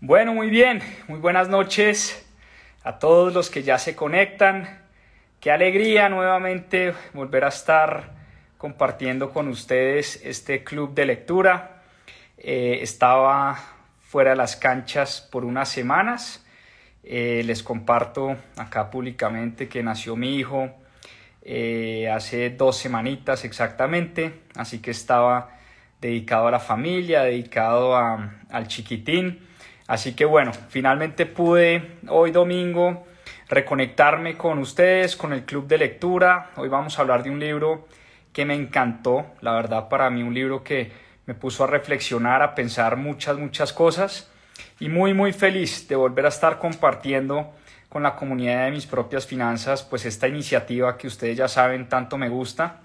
Bueno, muy bien, muy buenas noches a todos los que ya se conectan. Qué alegría nuevamente volver a estar compartiendo con ustedes este club de lectura. Eh, estaba fuera de las canchas por unas semanas. Eh, les comparto acá públicamente que nació mi hijo eh, hace dos semanitas exactamente, así que estaba dedicado a la familia, dedicado a, al chiquitín Así que bueno, finalmente pude hoy domingo reconectarme con ustedes, con el club de lectura. Hoy vamos a hablar de un libro que me encantó, la verdad para mí un libro que me puso a reflexionar, a pensar muchas, muchas cosas y muy, muy feliz de volver a estar compartiendo con la comunidad de mis propias finanzas, pues esta iniciativa que ustedes ya saben tanto me gusta.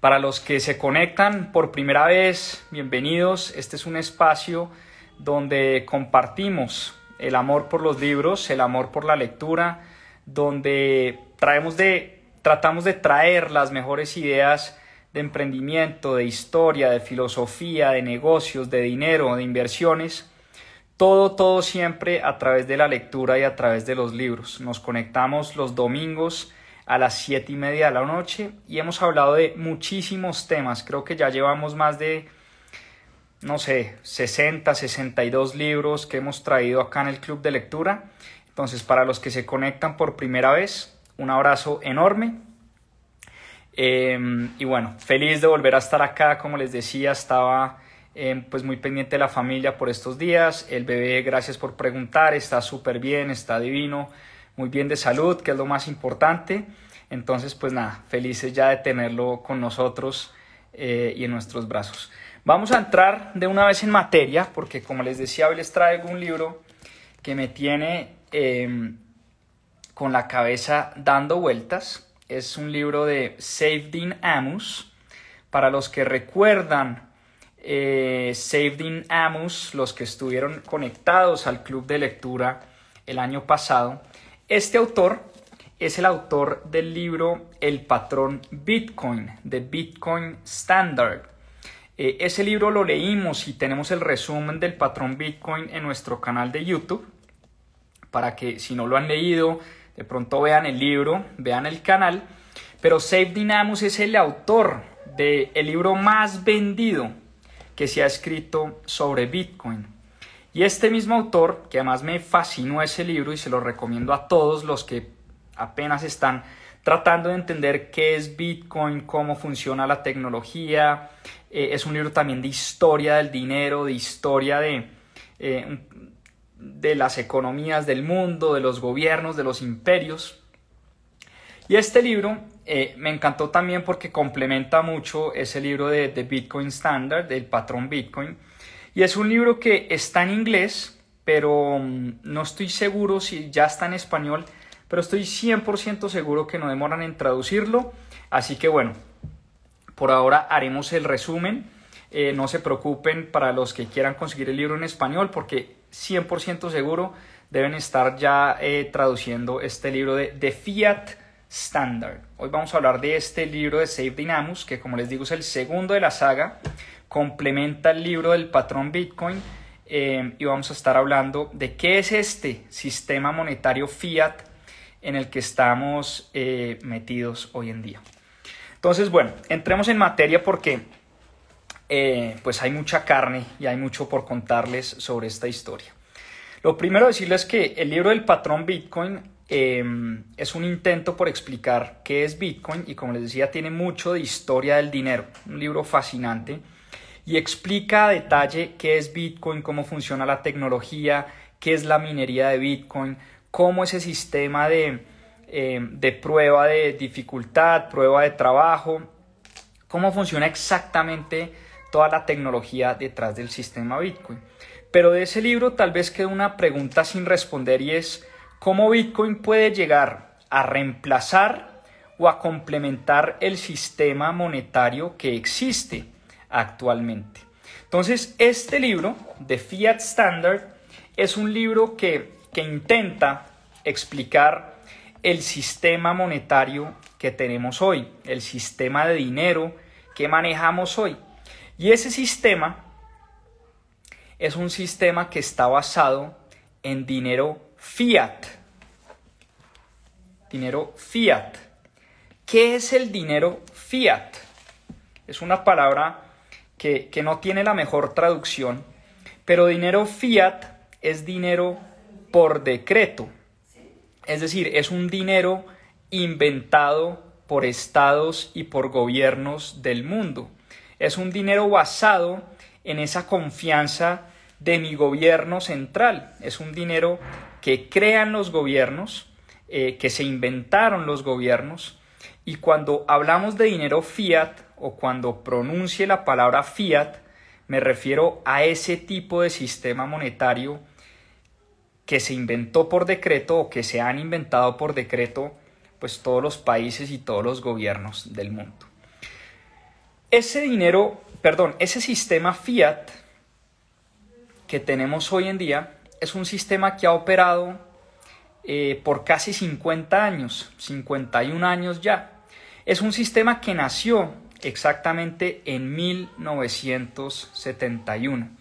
Para los que se conectan por primera vez, bienvenidos. Este es un espacio donde compartimos el amor por los libros, el amor por la lectura, donde traemos de, tratamos de traer las mejores ideas de emprendimiento, de historia, de filosofía, de negocios, de dinero, de inversiones. Todo, todo siempre a través de la lectura y a través de los libros. Nos conectamos los domingos a las siete y media de la noche y hemos hablado de muchísimos temas. Creo que ya llevamos más de no sé, 60, 62 libros que hemos traído acá en el club de lectura. Entonces, para los que se conectan por primera vez, un abrazo enorme. Em, y bueno, feliz de volver a estar acá, como les decía, estaba em, pues muy pendiente de la familia por estos días. El bebé, gracias por preguntar, está súper bien, está divino, muy bien de salud, que es lo más importante. Entonces, pues nada, felices ya de tenerlo con nosotros eh, y en nuestros brazos. Vamos a entrar de una vez en materia, porque como les decía, hoy les traigo un libro que me tiene em, con la cabeza dando vueltas. Es un libro de Dean Amos. Para los que recuerdan, eh, Amos, los que estuvieron conectados al club de lectura el año pasado, este autor es el autor del libro El patrón Bitcoin de Bitcoin Standard eh, ese libro lo leímos y tenemos el resumen del patrón Bitcoin en nuestro canal de YouTube para que si no lo han leído, de pronto vean el libro, vean el canal. Pero Safe Dinamos es el autor del libro más vendido que se ha escrito sobre Bitcoin. Y este mismo autor, que además me fascinó ese libro y se lo recomiendo a todos los que apenas están tratando de entender qué es Bitcoin, cómo funciona la tecnología, eh, es un libro también de historia del dinero, de historia de, eh, de las economías del mundo, de los gobiernos, de los imperios. Y este libro eh, me encantó también porque complementa mucho ese libro de, de Bitcoin Standard, del patrón Bitcoin. Y es un libro que está en inglés, pero mm, no estoy seguro si ya está en español, pero estoy 100% seguro que no demoran en traducirlo. Así que bueno, por ahora haremos el resumen. Eh, no se preocupen para los que quieran conseguir el libro en español porque 100% seguro deben estar ya eh, traduciendo este libro de, the Fiat Standard. Hoy vamos a hablar de este libro de Save Dynamus que como les digo es el segundo de la saga, complementa el libro del patrón Bitcoin eh, y vamos a estar hablando de qué es este sistema monetario Fiat en el que estamos metidos hoy en día. Entonces, bueno, entremos en materia porque eh, pues hay mucha carne y hay mucho por contarles sobre esta historia. Lo primero decirles que el libro del patrón Bitcoin em, es un intento por explicar qué es Bitcoin y como les decía tiene mucho de historia del dinero, un libro fascinante y explica a detalle qué es Bitcoin, cómo funciona la tecnología, qué es la minería de Bitcoin, cómo ese sistema de Em, de prueba de dificultad, prueba de trabajo, cómo funciona exactamente toda la tecnología detrás del sistema Bitcoin. Pero de ese libro tal vez quede una pregunta sin responder y es cómo Bitcoin puede llegar a reemplazar o a complementar el sistema monetario que existe actualmente. Entonces, este libro de Fiat Standard es un libro que, que intenta explicar el sistema monetario que tenemos hoy, el sistema de dinero que manejamos hoy. Y ese sistema es un sistema que está basado en dinero fiat. Dinero fiat. ¿Qué es el dinero fiat? Es una palabra que, que no tiene la mejor traducción, pero dinero fiat es dinero por decreto. Es decir, es un dinero inventado por estados y por gobiernos del mundo. Es un dinero basado en esa confianza de mi gobierno central. Es un dinero que crean los gobiernos, eh, que se inventaron los gobiernos. Y cuando hablamos de dinero fiat o cuando pronuncie la palabra fiat, me refiero a ese tipo de sistema monetario que se inventó por decreto o que se han inventado por decreto pues todos los países y todos los gobiernos del mundo. Ese dinero, perdón, ese sistema fiat que tenemos hoy en día es un sistema que ha operado eh, por casi 50 años, 51 años ya. Es un sistema que nació exactamente en 1971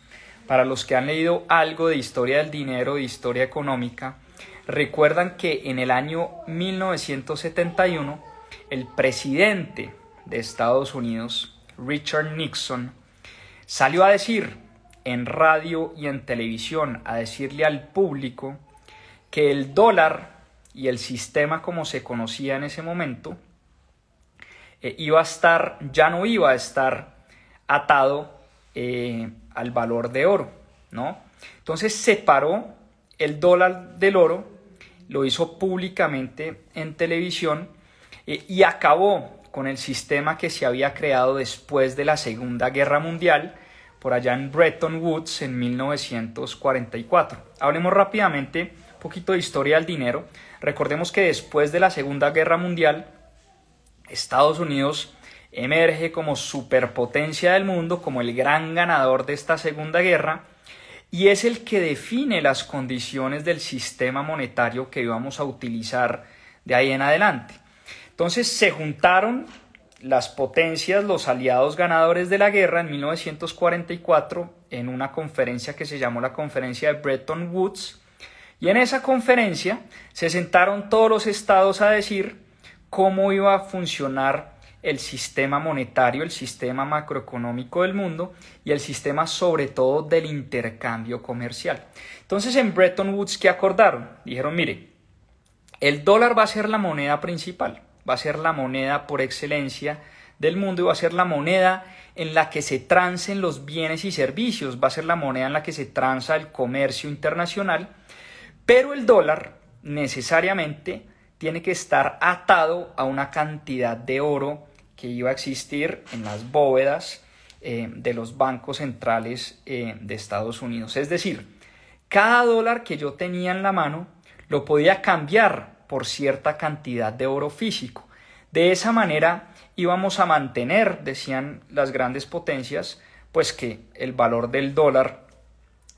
para los que han leído algo de historia del dinero, de historia económica, recuerdan que en el año 1971 el presidente de Estados Unidos, Richard Nixon, salió a decir en radio y en televisión, a decirle al público que el dólar y el sistema como se conocía en ese momento eh, iba a estar, ya no iba a estar atado eh, al valor de oro, ¿no? Entonces separó el dólar del oro, lo hizo públicamente en televisión eh, y acabó con el sistema que se había creado después de la Segunda Guerra Mundial, por allá en Bretton Woods en 1944. Hablemos rápidamente un poquito de historia del dinero. Recordemos que después de la Segunda Guerra Mundial, Estados Unidos emerge como superpotencia del mundo, como el gran ganador de esta Segunda Guerra, y es el que define las condiciones del sistema monetario que íbamos a utilizar de ahí en adelante. Entonces se juntaron las potencias, los aliados ganadores de la guerra en 1944 en una conferencia que se llamó la conferencia de Bretton Woods. Y en esa conferencia se sentaron todos los estados a decir cómo iba a funcionar el sistema monetario, el sistema macroeconómico del mundo y el sistema sobre todo del intercambio comercial. Entonces en Bretton Woods, ¿qué acordaron? Dijeron, mire, el dólar va a ser la moneda principal, va a ser la moneda por excelencia del mundo y va a ser la moneda en la que se trancen los bienes y servicios, va a ser la moneda en la que se transa el comercio internacional, pero el dólar necesariamente tiene que estar atado a una cantidad de oro que iba a existir en las bóvedas eh, de los bancos centrales eh, de Estados Unidos. Es decir, cada dólar que yo tenía en la mano lo podía cambiar por cierta cantidad de oro físico. De esa manera íbamos a mantener, decían las grandes potencias, pues que el valor del dólar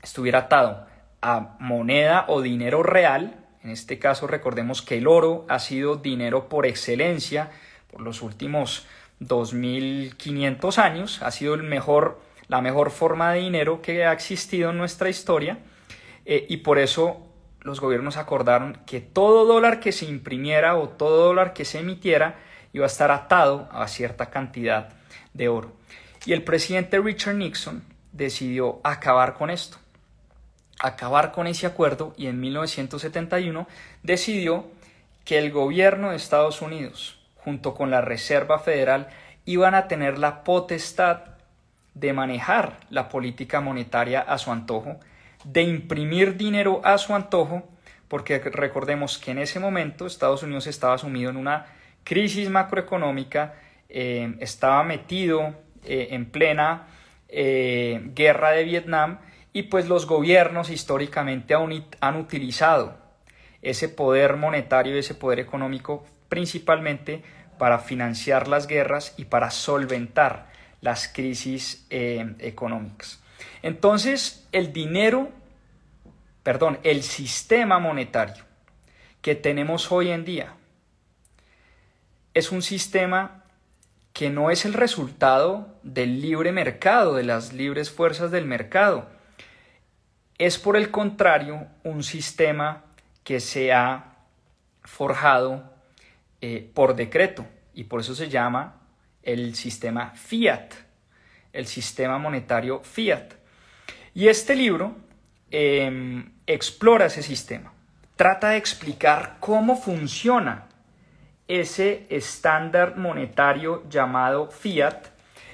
estuviera atado a moneda o dinero real. En este caso recordemos que el oro ha sido dinero por excelencia por los últimos 2.500 años, ha sido el mejor, la mejor forma de dinero que ha existido en nuestra historia eh, y por eso los gobiernos acordaron que todo dólar que se imprimiera o todo dólar que se emitiera iba a estar atado a cierta cantidad de oro. Y el presidente Richard Nixon decidió acabar con esto, acabar con ese acuerdo y en 1971 decidió que el gobierno de Estados Unidos junto con la Reserva Federal, iban a tener la potestad de manejar la política monetaria a su antojo, de imprimir dinero a su antojo, porque recordemos que en ese momento Estados Unidos estaba sumido en una crisis macroeconómica, eh, estaba metido eh, en plena eh, guerra de Vietnam y pues los gobiernos históricamente han, han utilizado ese poder monetario, y ese poder económico principalmente para financiar las guerras y para solventar las crisis eh, económicas. Entonces, el dinero, perdón, el sistema monetario que tenemos hoy en día es un sistema que no es el resultado del libre mercado, de las libres fuerzas del mercado. Es por el contrario un sistema que se ha forjado eh, por decreto y por eso se llama el sistema fiat, el sistema monetario fiat. Y este libro em, explora ese sistema, trata de explicar cómo funciona ese estándar monetario llamado fiat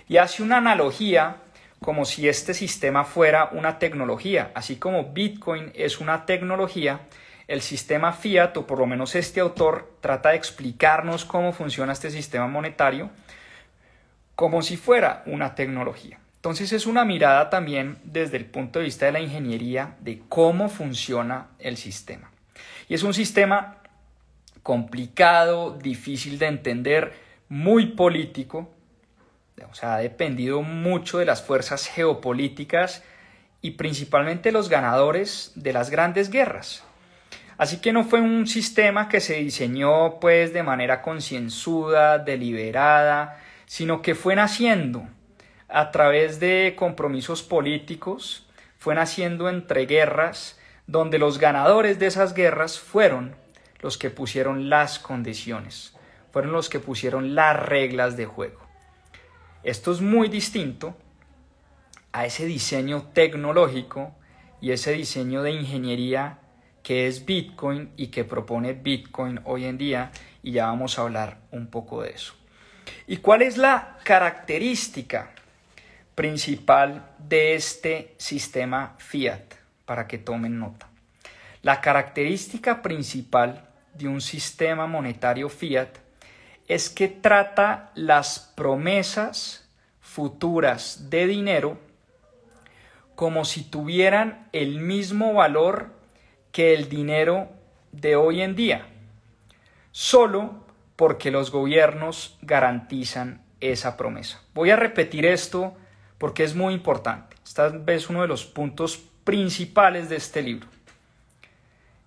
y hace una analogía como si este sistema fuera una tecnología, así como Bitcoin es una tecnología, el sistema fiat, o por lo menos este autor, trata de explicarnos cómo funciona este sistema monetario como si fuera una tecnología. Entonces es una mirada también desde el punto de vista de la ingeniería de cómo funciona el sistema. Y es un sistema complicado, difícil de entender, muy político, o sea, ha dependido mucho de las fuerzas geopolíticas y principalmente los ganadores de las grandes guerras. Así que no fue un sistema que se diseñó pues de manera concienzuda, deliberada, sino que fue naciendo a través de compromisos políticos, fue naciendo entre guerras, donde los ganadores de esas guerras fueron los que pusieron las condiciones, fueron los que pusieron las reglas de juego. Esto es muy distinto a ese diseño tecnológico y ese diseño de ingeniería qué es Bitcoin y qué propone Bitcoin hoy en día y ya vamos a hablar un poco de eso. ¿Y cuál es la característica principal de este sistema fiat? Para que tomen nota. La característica principal de un sistema monetario fiat es que trata las promesas futuras de dinero como si tuvieran el mismo valor que el dinero de hoy en día, solo porque los gobiernos garantizan esa promesa. Voy a repetir esto porque es muy importante. Esta vez uno de los puntos principales de este libro.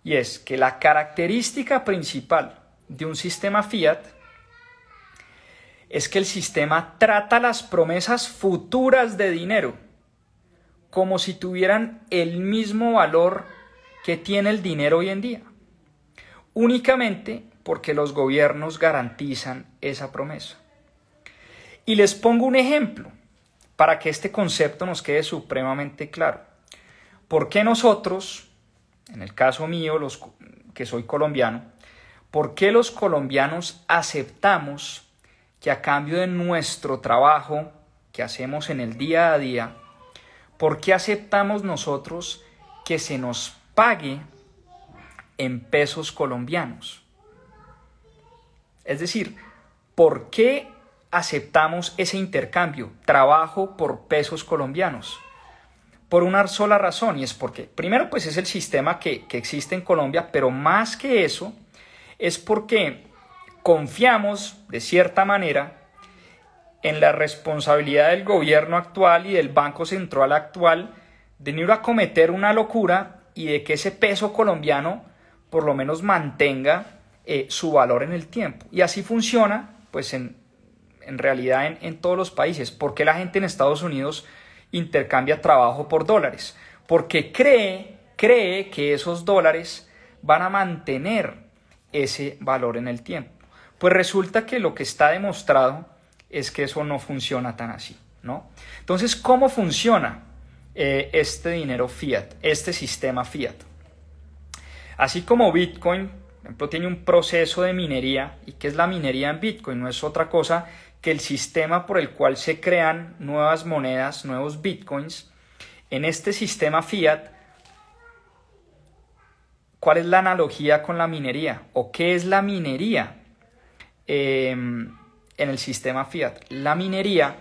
Y es que la característica principal de un sistema fiat es que el sistema trata las promesas futuras de dinero como si tuvieran el mismo valor que tiene el dinero hoy en día, únicamente porque los gobiernos garantizan esa promesa. Y les pongo un ejemplo para que este concepto nos quede supremamente claro. ¿Por qué nosotros, en el caso mío, los que soy colombiano, por qué los colombianos aceptamos que a cambio de nuestro trabajo que hacemos en el día a día, por qué aceptamos nosotros que se nos pague en pesos colombianos. Es decir, ¿por qué aceptamos ese intercambio, trabajo por pesos colombianos? Por una sola razón, y es porque, primero, pues es el sistema que, existe en Colombia, pero más que eso, es porque confiamos, de cierta manera, en la responsabilidad del gobierno actual y del Banco Central actual de no ir a cometer una locura y de que ese peso colombiano por lo menos mantenga eh, su valor en el tiempo. Y así funciona, pues en, realidad en, todos los países. porque la gente en Estados Unidos intercambia trabajo por dólares? Porque cree, cree que esos dólares van a mantener ese valor en el tiempo. Pues resulta que lo que está demostrado es que eso no funciona tan así, ¿no? Entonces, ¿cómo funciona? Eh, este dinero fiat, este sistema fiat. Así como Bitcoin, por ejemplo, tiene un proceso de minería, y que es la minería en Bitcoin, no es otra cosa que el sistema por el cual se crean nuevas monedas, nuevos Bitcoins. En este sistema fiat, ¿cuál es la analogía con la minería? ¿O qué es la minería eh, en el sistema fiat? La minería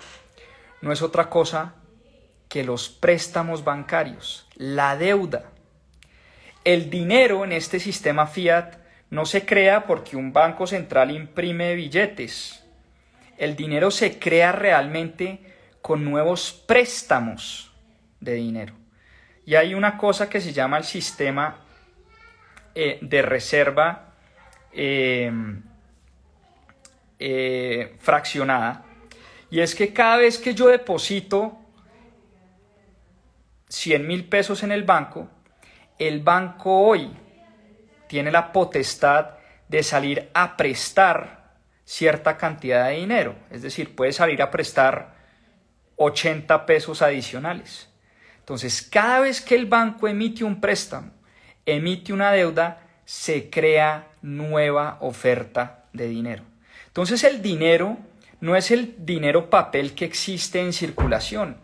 no es otra cosa los préstamos bancarios, la deuda. El dinero en este sistema fiat no se crea porque un banco central imprime billetes. El dinero se crea realmente con nuevos préstamos de dinero. Y hay una cosa que se llama el sistema eh, de reserva em, eh, fraccionada. Y es que cada vez que yo deposito 100 mil pesos en el banco, el banco hoy tiene la potestad de salir a prestar cierta cantidad de dinero. Es decir, puede salir a prestar 80 pesos adicionales. Entonces, cada vez que el banco emite un préstamo, emite una deuda, se crea nueva oferta de dinero. Entonces, el dinero no es el dinero papel que existe en circulación,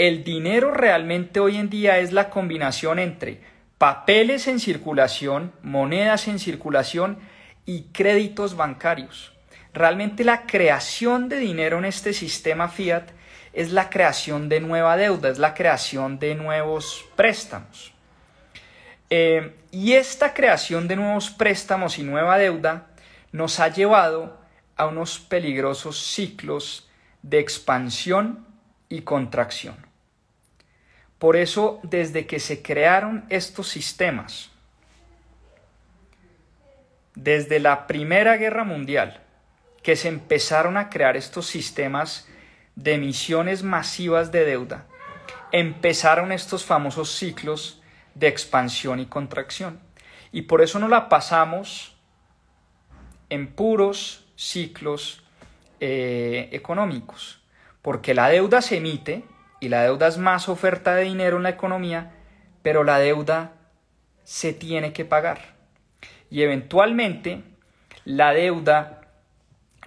el dinero realmente hoy en día es la combinación entre papeles en circulación, monedas en circulación y créditos bancarios. Realmente la creación de dinero en este sistema fiat es la creación de nueva deuda, es la creación de nuevos préstamos. Eh, y esta creación de nuevos préstamos y nueva deuda nos ha llevado a unos peligrosos ciclos de expansión y contracción. Por eso, desde que se crearon estos sistemas, desde la Primera Guerra Mundial, que se empezaron a crear estos sistemas de emisiones masivas de deuda, empezaron estos famosos ciclos de expansión y contracción. Y por eso no la pasamos en puros ciclos eh, económicos, porque la deuda se emite, y la deuda es más oferta de dinero en la economía, pero la deuda se tiene que pagar. Y eventualmente la deuda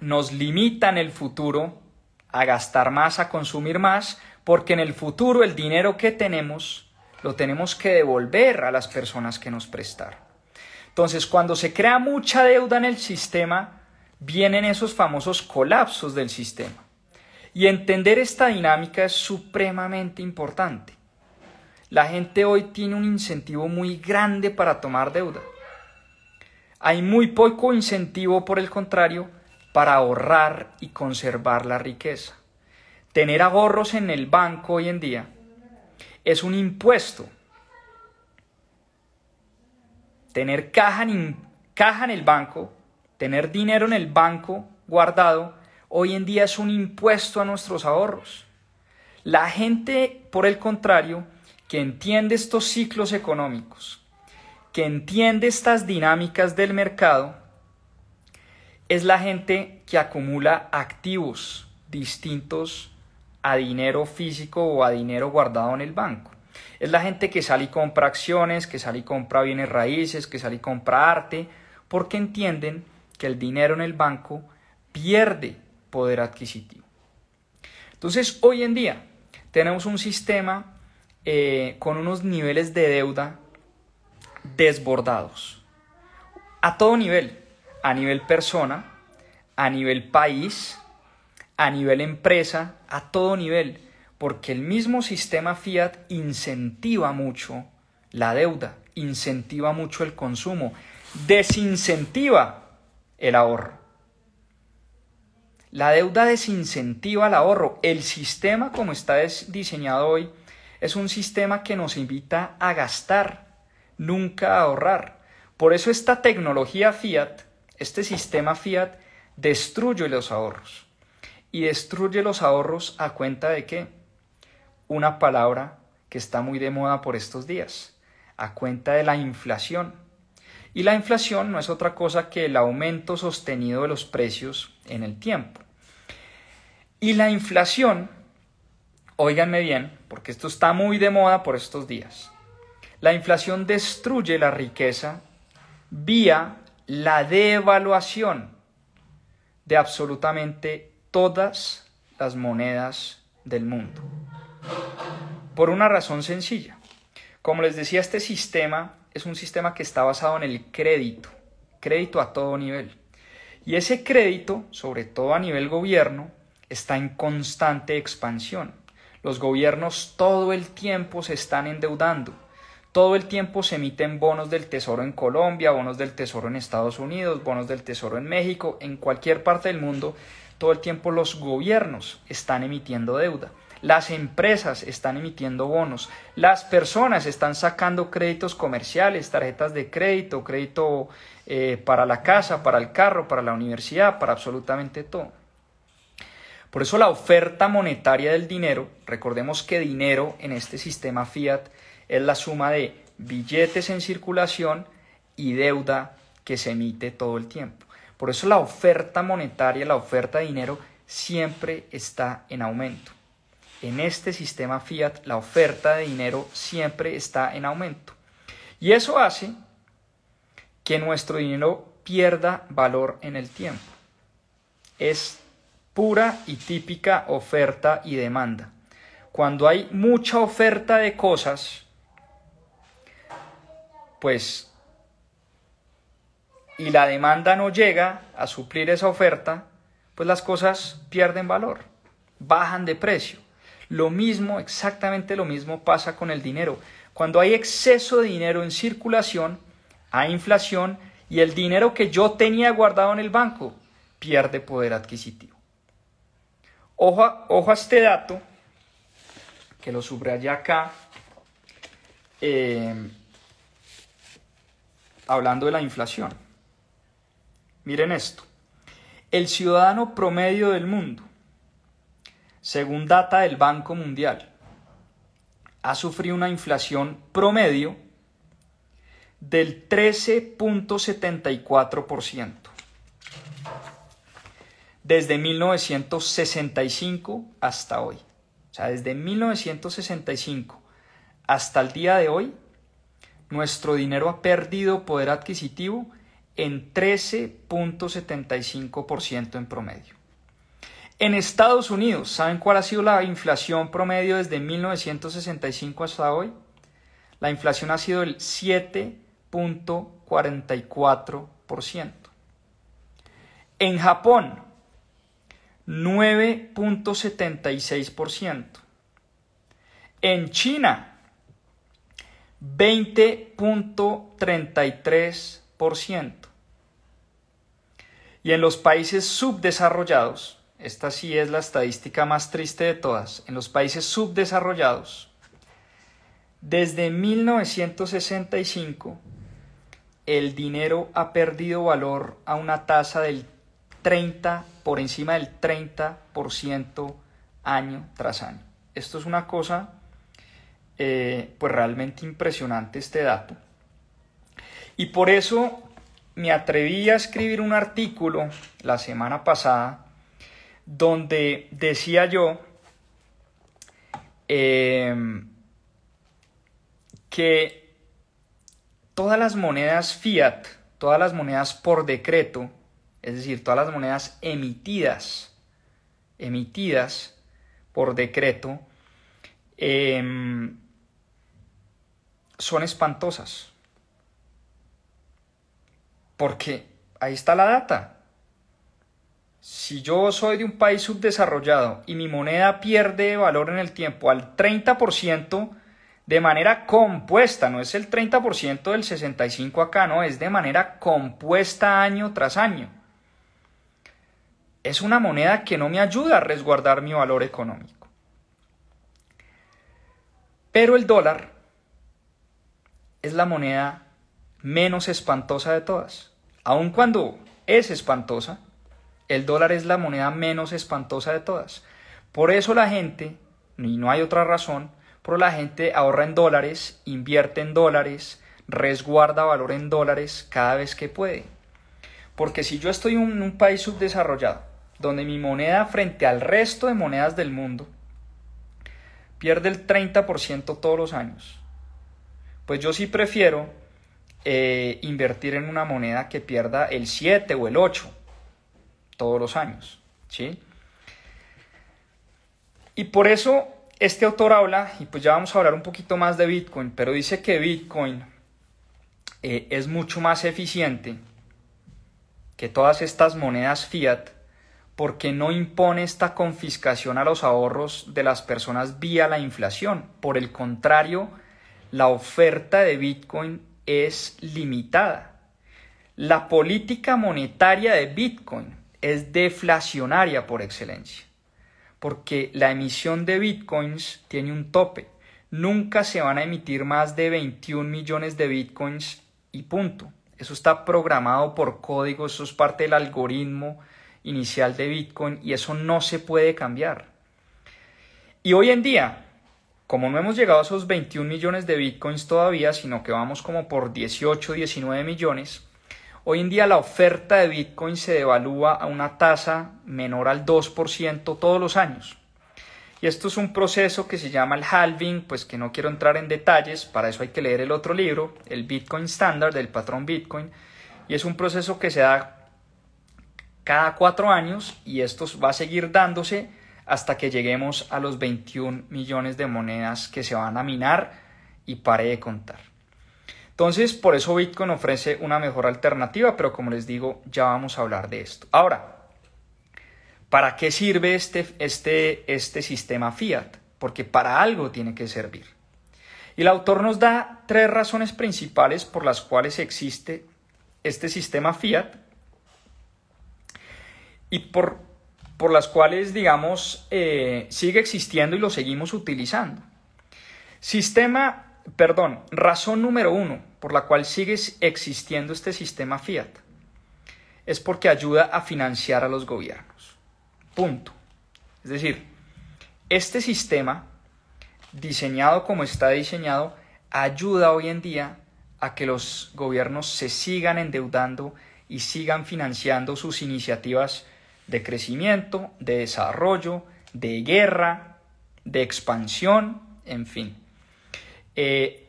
nos limita en el futuro a gastar más, a consumir más, porque en el futuro el dinero que tenemos lo tenemos que devolver a las personas que nos prestaron. Entonces, cuando se crea mucha deuda en el sistema, vienen esos famosos colapsos del sistema. Y entender esta dinámica es supremamente importante. La gente hoy tiene un incentivo muy grande para tomar deuda. Hay muy poco incentivo, por el contrario, para ahorrar y conservar la riqueza. Tener ahorros en el banco hoy en día es un impuesto. Tener caja en, caja en el banco, tener dinero en el banco guardado, hoy en día es un impuesto a nuestros ahorros. La gente, por el contrario, que entiende estos ciclos económicos, que entiende estas dinámicas del mercado, es la gente que acumula activos distintos a dinero físico o a dinero guardado en el banco. Es la gente que sale y compra acciones, que sale y compra bienes raíces, que sale y compra arte, porque entienden que el dinero en el banco pierde poder adquisitivo. Entonces, hoy en día tenemos un sistema eh, con unos niveles de deuda desbordados. A todo nivel, a nivel persona, a nivel país, a nivel empresa, a todo nivel, porque el mismo sistema fiat incentiva mucho la deuda, incentiva mucho el consumo, desincentiva el ahorro. La deuda desincentiva el ahorro. El sistema como está diseñado hoy es un sistema que nos invita a gastar, nunca a ahorrar. Por eso esta tecnología fiat, este sistema fiat, destruye los ahorros. Y destruye los ahorros a cuenta de qué? Una palabra que está muy de moda por estos días, a cuenta de la inflación. Y la inflación no es otra cosa que el aumento sostenido de los precios en el tiempo. Y la inflación, óiganme bien, porque esto está muy de moda por estos días. La inflación destruye la riqueza vía la devaluación de absolutamente todas las monedas del mundo. Por una razón sencilla. Como les decía, este sistema es un sistema que está basado en el crédito, crédito a todo nivel. Y ese crédito, sobre todo a nivel gobierno, está en constante expansión. Los gobiernos todo el tiempo se están endeudando. Todo el tiempo se emiten bonos del Tesoro en Colombia, bonos del Tesoro en Estados Unidos, bonos del Tesoro en México, en cualquier parte del mundo. Todo el tiempo los gobiernos están emitiendo deuda las empresas están emitiendo bonos, las personas están sacando créditos comerciales, tarjetas de crédito, crédito eh, para la casa, para el carro, para la universidad, para absolutamente todo. Por eso la oferta monetaria del dinero, recordemos que dinero en este sistema fiat es la suma de billetes en circulación y deuda que se emite todo el tiempo. Por eso la oferta monetaria, la oferta de dinero siempre está en aumento. En este sistema fiat la oferta de dinero siempre está en aumento. Y eso hace que nuestro dinero pierda valor en el tiempo. Es pura y típica oferta y demanda. Cuando hay mucha oferta de cosas, pues y la demanda no llega a suplir esa oferta, pues las cosas pierden valor, bajan de precio. Lo mismo, exactamente lo mismo pasa con el dinero. Cuando hay exceso de dinero en circulación, hay inflación y el dinero que yo tenía guardado en el banco pierde poder adquisitivo. Ojo, a este dato, que lo subraya acá, eh, hablando de la inflación. Miren esto. El ciudadano promedio del mundo, según data del Banco Mundial, ha sufrido una inflación promedio del 13.74% desde 1965 hasta hoy. O sea, desde 1965 hasta el día de hoy, nuestro dinero ha perdido poder adquisitivo en 13.75% en promedio. En Estados Unidos, ¿saben cuál ha sido la inflación promedio desde 1965 hasta hoy? La inflación ha sido el 7.44%. En Japón, 9.76%. En China, 20.33%. Y en los países subdesarrollados, esta sí es la estadística más triste de todas, en los países subdesarrollados, desde 1965, el dinero ha perdido valor a una tasa del 30, por encima del 30% año tras año. Esto es una cosa, eh, pues realmente impresionante este dato. Y por eso me atreví a escribir un artículo la semana pasada donde decía yo em, que todas las monedas fiat, todas las monedas por decreto, es decir, todas las monedas emitidas, emitidas por decreto, em, son espantosas. Porque ahí está la data. Si yo soy de un país subdesarrollado y mi moneda pierde valor en el tiempo al 30% de manera compuesta, no es el 30% del 65 acá, no, es de manera compuesta año tras año es una moneda que no me ayuda a resguardar mi valor económico. Pero el dólar es la moneda menos espantosa de todas. Aun cuando es espantosa, el dólar es la moneda menos espantosa de todas. Por eso la gente, y no hay otra razón, pero la gente ahorra en dólares, invierte en dólares, resguarda valor en dólares cada vez que puede. Porque si yo estoy en un país subdesarrollado donde mi moneda frente al resto de monedas del mundo pierde el 30% todos los años, pues yo sí prefiero eh, invertir en una moneda que pierda el 7 o el 8 todos los años. ¿sí? Y por eso este autor habla, y pues ya vamos a hablar un poquito más de Bitcoin, pero dice que Bitcoin eh, es mucho más eficiente que todas estas monedas fiat porque no impone esta confiscación a los ahorros de las personas vía la inflación. Por el contrario, la oferta de Bitcoin es limitada. La política monetaria de Bitcoin es deflacionaria por excelencia, porque la emisión de Bitcoins tiene un tope. Nunca se van a emitir más de 21 millones de Bitcoins y punto. Eso está programado por código, eso es parte del algoritmo inicial de Bitcoin y eso no se puede cambiar. Y hoy en día, como no hemos llegado a esos 21 millones de Bitcoins todavía, sino que vamos como por 18, 19 millones, hoy en día la oferta de Bitcoin se devalúa a una tasa menor al 2% todos los años. Y esto es un proceso que se llama el halving, pues que no quiero entrar en detalles, para eso hay que leer el otro libro, el Bitcoin Standard, del patrón Bitcoin, y es un proceso que se da cada cuatro años y esto va a seguir dándose hasta que lleguemos a los 21 millones de monedas que se van a minar y pare de contar. Entonces, por eso Bitcoin ofrece una mejor alternativa, pero como les digo, ya vamos a hablar de esto. Ahora, ¿para qué sirve este, este, este sistema fiat? Porque para algo tiene que servir. Y el autor nos da tres razones principales por las cuales existe este sistema fiat y por, por las cuales, digamos, eh, sigue existiendo y lo seguimos utilizando. Sistema, perdón, razón número uno por la cual sigue existiendo este sistema fiat es porque ayuda a financiar a los gobiernos. Punto. Es decir, este sistema, diseñado como está diseñado, ayuda hoy en día a que los gobiernos se sigan endeudando y sigan financiando sus iniciativas de crecimiento, de desarrollo, de guerra, de expansión, en fin. Eh,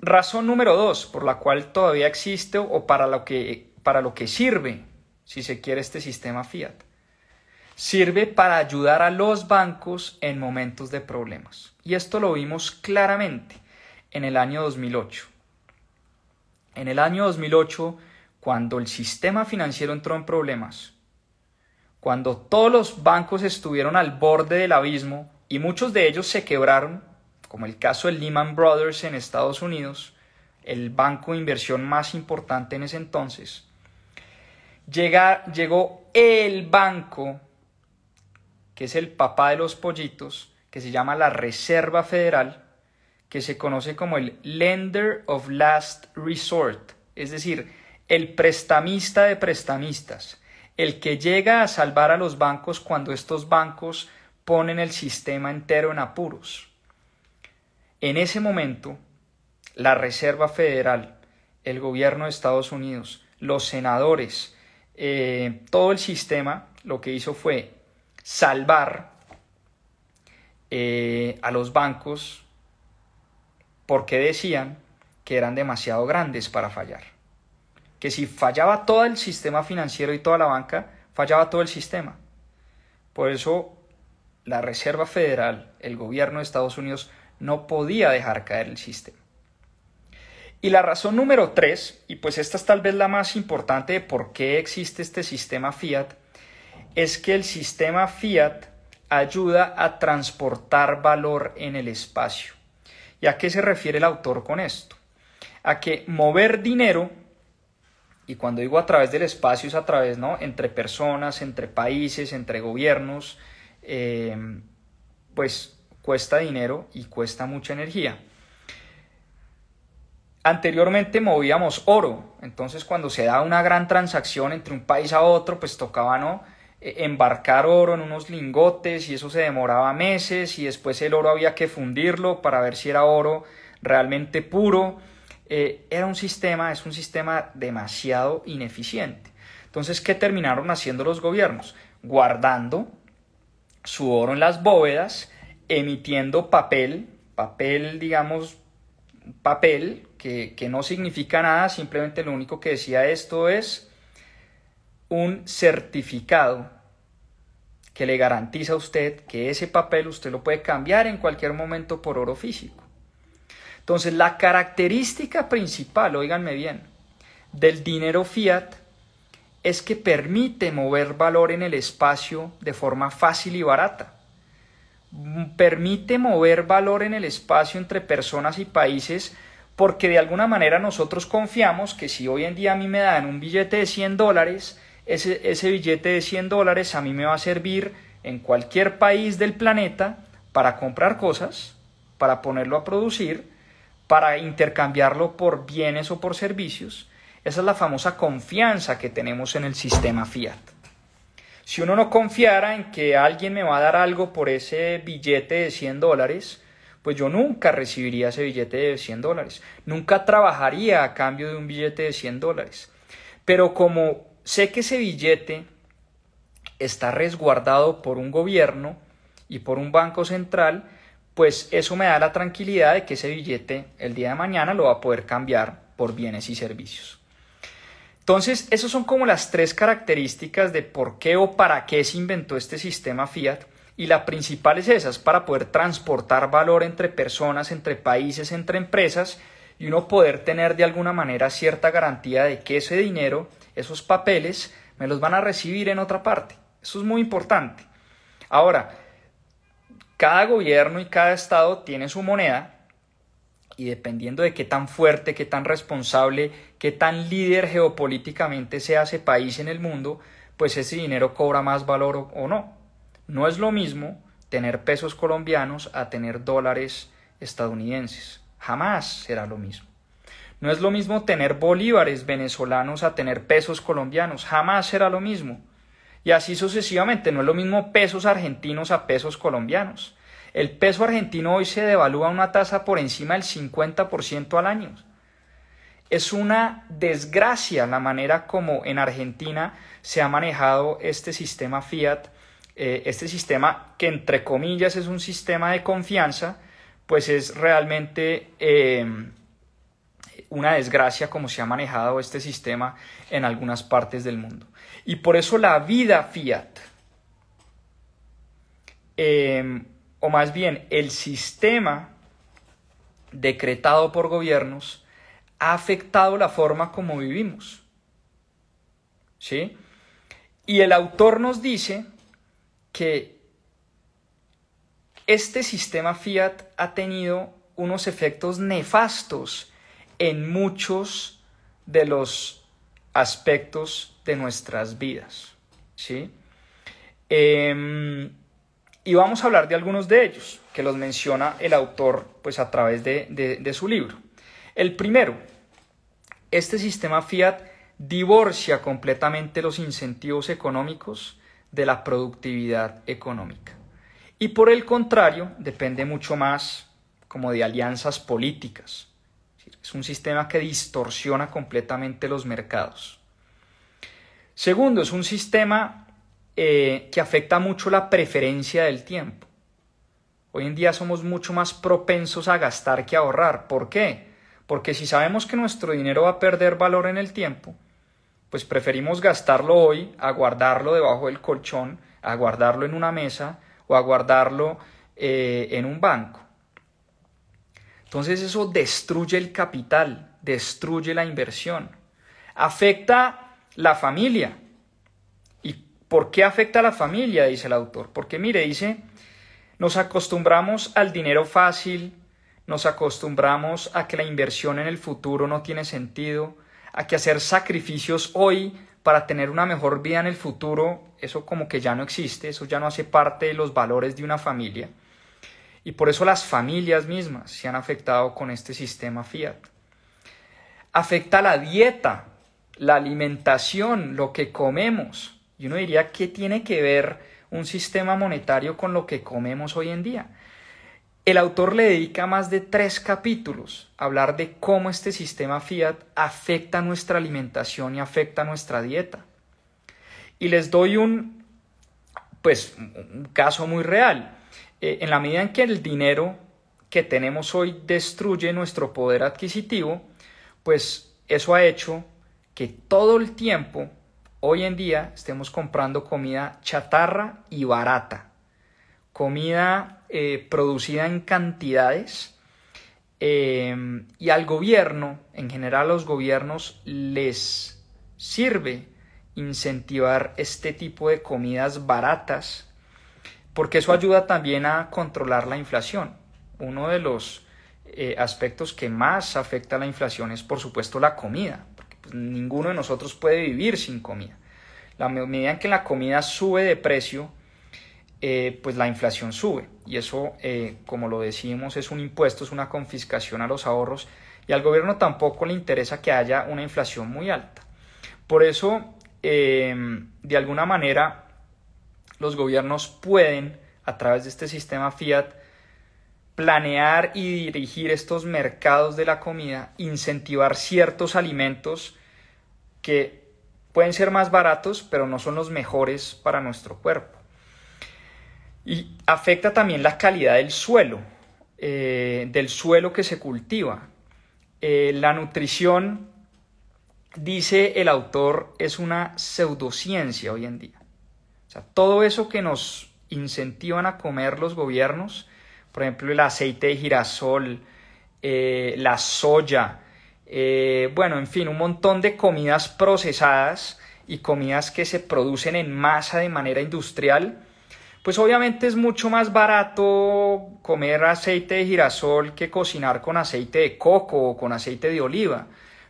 razón número dos por la cual todavía existe o para lo que, para lo que sirve, si se quiere, este sistema fiat. Sirve para ayudar a los bancos en momentos de problemas. Y esto lo vimos claramente en el año 2008. En el año 2008, cuando el sistema financiero entró en problemas, cuando todos los bancos estuvieron al borde del abismo y muchos de ellos se quebraron, como el caso de Lehman Brothers en Estados Unidos, el banco de inversión más importante en ese entonces, llega, llegó el banco, que es el papá de los pollitos, que se llama la Reserva Federal, que se conoce como el Lender of Last Resort, es decir, el prestamista de prestamistas el que llega a salvar a los bancos cuando estos bancos ponen el sistema entero en apuros. En ese momento, la Reserva Federal, el gobierno de Estados Unidos, los senadores, eh, todo el sistema lo que hizo fue salvar eh, a los bancos porque decían que eran demasiado grandes para fallar si fallaba todo el sistema financiero y toda la banca, fallaba todo el sistema. Por eso la Reserva Federal, el gobierno de Estados Unidos, no podía dejar caer el sistema. Y la razón número tres, y pues esta es tal vez la más importante de por qué existe este sistema fiat, es que el sistema fiat ayuda a transportar valor en el espacio. ¿Y a qué se refiere el autor con esto? A que mover dinero y cuando digo a través del espacio es a través, ¿no? Entre personas, entre países, entre gobiernos, eh, pues cuesta dinero y cuesta mucha energía. Anteriormente movíamos oro, entonces cuando se da una gran transacción entre un país a otro, pues tocaba, ¿no? E, embarcar oro en unos lingotes y eso se demoraba meses y después el oro había que fundirlo para ver si era oro realmente puro eh, era un sistema, es un sistema demasiado ineficiente. Entonces, ¿qué terminaron haciendo los gobiernos? Guardando su oro en las bóvedas, emitiendo papel, papel, digamos, papel que, que no significa nada, simplemente lo único que decía esto es un certificado que le garantiza a usted que ese papel usted lo puede cambiar en cualquier momento por oro físico. Entonces, la característica principal, oíganme bien, del dinero fiat es que permite mover valor en el espacio de forma fácil y barata. Permite mover valor en el espacio entre personas y países porque de alguna manera nosotros confiamos que si hoy en día a mí me dan un billete de 100 dólares, ese, ese billete de 100 dólares a mí me va a servir en cualquier país del planeta para comprar cosas, para ponerlo a producir, para intercambiarlo por bienes o por servicios, esa es la famosa confianza que tenemos en el sistema fiat. Si uno no confiara en que alguien me va a dar algo por ese billete de 100 dólares, pues yo nunca recibiría ese billete de 100 dólares, nunca trabajaría a cambio de un billete de 100 dólares. Pero como sé que ese billete está resguardado por un gobierno y por un banco central, pues eso me da la tranquilidad de que ese billete el día de mañana lo va a poder cambiar por bienes y servicios. Entonces, esas son como las tres características de por qué o para qué se inventó este sistema fiat. Y la principal es es para poder transportar valor entre personas, entre países, entre empresas, y uno poder tener de alguna manera cierta garantía de que ese dinero, esos papeles, me los van a recibir en otra parte. Eso es muy importante. Ahora, cada gobierno y cada estado tiene su moneda y dependiendo de qué tan fuerte, qué tan responsable, qué tan líder geopolíticamente sea ese país en el mundo, pues ese dinero cobra más valor o no. No es lo mismo tener pesos colombianos a tener dólares estadounidenses. Jamás será lo mismo. No es lo mismo tener bolívares venezolanos a tener pesos colombianos. Jamás será lo mismo. Y así sucesivamente, no es lo mismo pesos argentinos a pesos colombianos. El peso argentino hoy se devalúa una tasa por encima del 50% al año. Es una desgracia la manera como en Argentina se ha manejado este sistema fiat, eh, este sistema que entre comillas es un sistema de confianza, pues es realmente em, una desgracia como se ha manejado este sistema en algunas partes del mundo. Y por eso la vida fiat, em, o más bien el sistema decretado por gobiernos, ha afectado la forma como vivimos. ¿Sí? Y el autor nos dice que este sistema fiat ha tenido unos efectos nefastos en muchos de los aspectos de nuestras vidas. ¿sí? Em, y vamos a hablar de algunos de ellos, que los menciona el autor pues, a través de, de, de su libro. El primero, este sistema Fiat divorcia completamente los incentivos económicos de la productividad económica. Y por el contrario, depende mucho más como de alianzas políticas, es un sistema que distorsiona completamente los mercados. Segundo, es un sistema eh, que afecta mucho la preferencia del tiempo. Hoy en día somos mucho más propensos a gastar que a ahorrar. ¿Por qué? Porque si sabemos que nuestro dinero va a perder valor en el tiempo, pues preferimos gastarlo hoy a guardarlo debajo del colchón, a guardarlo en una mesa o a guardarlo eh, en un banco. Entonces eso destruye el capital, destruye la inversión, afecta la familia. ¿Y por qué afecta la familia? dice el autor. Porque mire, dice, nos acostumbramos al dinero fácil, nos acostumbramos a que la inversión en el futuro no tiene sentido, a que hacer sacrificios hoy para tener una mejor vida en el futuro, eso como que ya no existe, eso ya no hace parte de los valores de una familia. Y por eso las familias mismas se han afectado con este sistema fiat. Afecta la dieta, la alimentación, lo que comemos. Y uno diría, ¿qué tiene que ver un sistema monetario con lo que comemos hoy en día? El autor le dedica más de tres capítulos a hablar de cómo este sistema fiat afecta nuestra alimentación y afecta nuestra dieta. Y les doy un, pues, un caso muy real. Eh, en la medida en que el dinero que tenemos hoy destruye nuestro poder adquisitivo, pues eso ha hecho que todo el tiempo, hoy en día, estemos comprando comida chatarra y barata, comida eh, producida en cantidades em, y al gobierno, en general a los gobiernos, les sirve incentivar este tipo de comidas baratas porque eso ayuda también a controlar la inflación. Uno de los eh, aspectos que más afecta a la inflación es, por supuesto, la comida, porque pues, ninguno de nosotros puede vivir sin comida. La medida en que la comida sube de precio, eh, pues la inflación sube. Y eso, eh, como lo decimos, es un impuesto, es una confiscación a los ahorros y al gobierno tampoco le interesa que haya una inflación muy alta. Por eso, de alguna manera, los gobiernos pueden, a través de este sistema fiat, planear y dirigir estos mercados de la comida, incentivar ciertos alimentos que pueden ser más baratos, pero no son los mejores para nuestro cuerpo. Y afecta también la calidad del suelo, eh, del suelo que se cultiva. Eh, la nutrición, dice el autor, es una pseudociencia hoy en día todo eso que nos incentivan a comer los gobiernos, por ejemplo, el aceite de girasol, eh, la soya, eh, bueno, en fin, un montón de comidas procesadas y comidas que se producen en masa de manera industrial, pues obviamente es mucho más barato comer aceite de girasol que cocinar con aceite de coco o con aceite de oliva.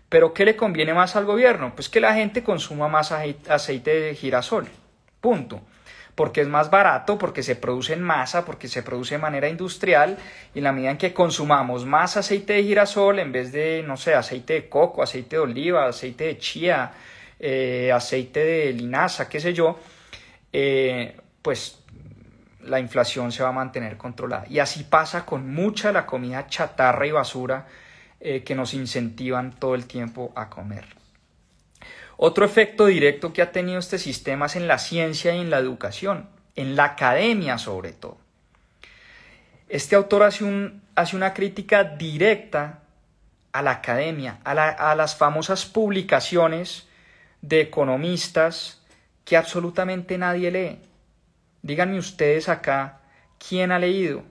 Pero ¿qué le conviene más al gobierno? Pues que la gente consuma más aceite de girasol. Punto. Porque es más barato, porque se produce en masa, porque se produce de manera industrial y en la medida en que consumamos más aceite de girasol en vez de, no sé, aceite de coco, aceite de oliva, aceite de chía, eh, aceite de linaza, qué sé yo, eh, pues la inflación se va a mantener controlada. Y así pasa con mucha la comida chatarra y basura eh, que nos incentivan todo el tiempo a comer. Otro efecto directo que ha tenido este sistema es en la ciencia y en la educación, en la academia sobre todo. Este autor hace, un, hace una crítica directa a la academia, a, a las famosas publicaciones de economistas que absolutamente nadie lee. Díganme ustedes acá, ¿quién ha leído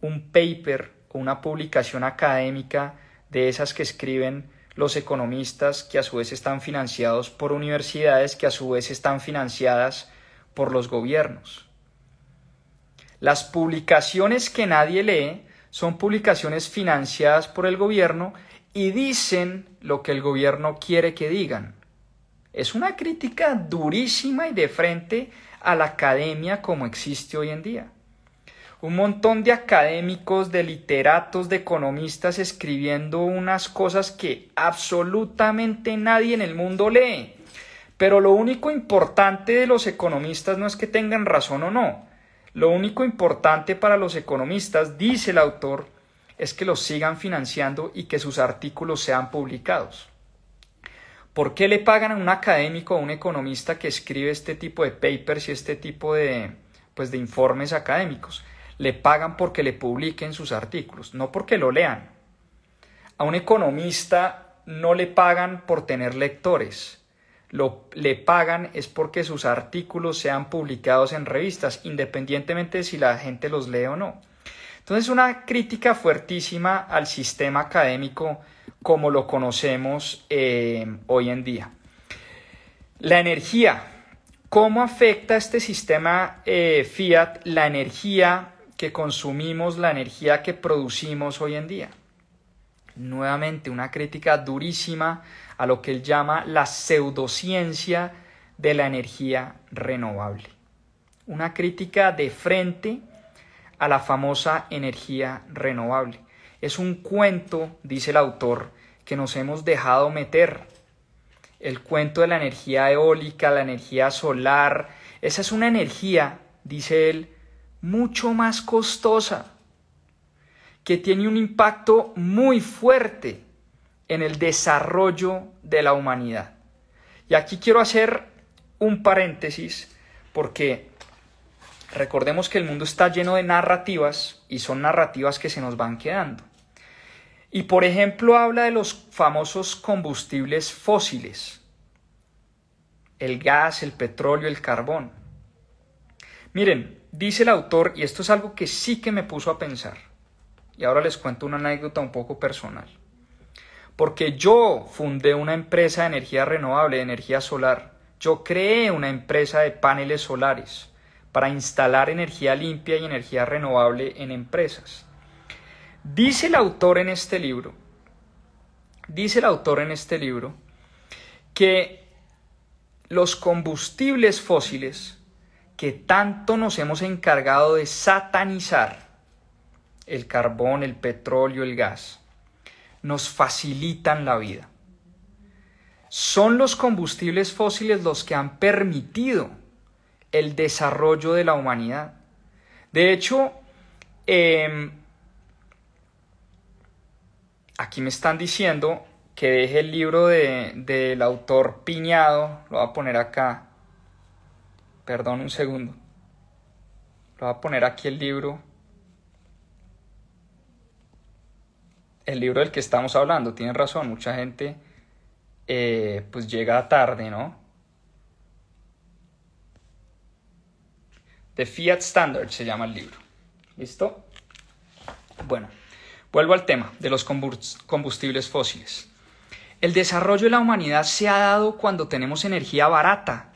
un paper o una publicación académica de esas que escriben los economistas que a su vez están financiados por universidades que a su vez están financiadas por los gobiernos. Las publicaciones que nadie lee son publicaciones financiadas por el gobierno y dicen lo que el gobierno quiere que digan. Es una crítica durísima y de frente a la academia como existe hoy en día un montón de académicos, de literatos, de economistas escribiendo unas cosas que absolutamente nadie en el mundo lee. Pero lo único importante de los economistas no es que tengan razón o no. Lo único importante para los economistas, dice el autor, es que los sigan financiando y que sus artículos sean publicados. ¿Por qué le pagan a un académico, a un economista que escribe este tipo de papers y este tipo de, pues, de informes académicos? le pagan porque le publiquen sus artículos, no porque lo lean. A un economista no le pagan por tener lectores, lo, le pagan es porque sus artículos sean publicados en revistas, independientemente de si la gente los lee o no. Entonces, una crítica fuertísima al sistema académico como lo conocemos eh, hoy en día. La energía. ¿Cómo afecta este sistema eh, Fiat la energía que consumimos la energía que producimos hoy en día. Nuevamente, una crítica durísima a lo que él llama la pseudociencia de la energía renovable. Una crítica de frente a la famosa energía renovable. Es un cuento, dice el autor, que nos hemos dejado meter. El cuento de la energía eólica, la energía solar, esa es una energía, dice él, mucho más costosa, que tiene un impacto muy fuerte en el desarrollo de la humanidad. Y aquí quiero hacer un paréntesis porque recordemos que el mundo está lleno de narrativas y son narrativas que se nos van quedando. Y por ejemplo habla de los famosos combustibles fósiles, el gas, el petróleo, el carbón. Miren, Dice el autor, y esto es algo que sí que me puso a pensar, y ahora les cuento una anécdota un poco personal, porque yo fundé una empresa de energía renovable, de energía solar, yo creé una empresa de paneles solares para instalar energía limpia y energía renovable en empresas. Dice el autor en este libro, dice el autor en este libro, que los combustibles fósiles que tanto nos hemos encargado de satanizar el carbón, el petróleo, el gas, nos facilitan la vida. Son los combustibles fósiles los que han permitido el desarrollo de la humanidad. De hecho, em, aquí me están diciendo que deje el libro del autor Piñado, lo voy a poner acá, Perdón un segundo. Lo voy a poner aquí el libro. El libro del que estamos hablando. Tienen razón, mucha gente eh, pues llega tarde, ¿no? The Fiat Standard se llama el libro. ¿Listo? Bueno, vuelvo al tema de los combustibles fósiles. El desarrollo de la humanidad se ha dado cuando tenemos energía barata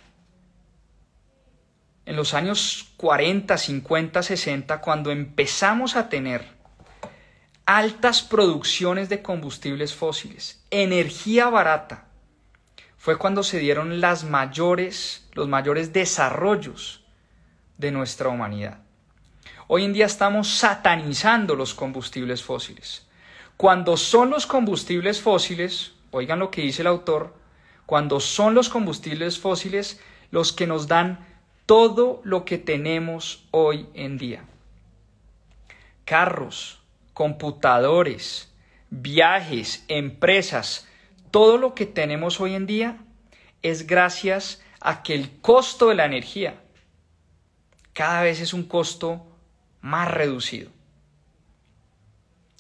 en los años 40, 50, 60, cuando empezamos a tener altas producciones de combustibles fósiles, energía barata, fue cuando se dieron las mayores, los mayores desarrollos de nuestra humanidad. Hoy en día estamos satanizando los combustibles fósiles. Cuando son los combustibles fósiles, oigan lo que dice el autor, cuando son los combustibles fósiles los que nos dan todo lo que tenemos hoy en día. Carros, computadores, viajes, empresas, todo lo que tenemos hoy en día es gracias a que el costo de la energía cada vez es un costo más reducido.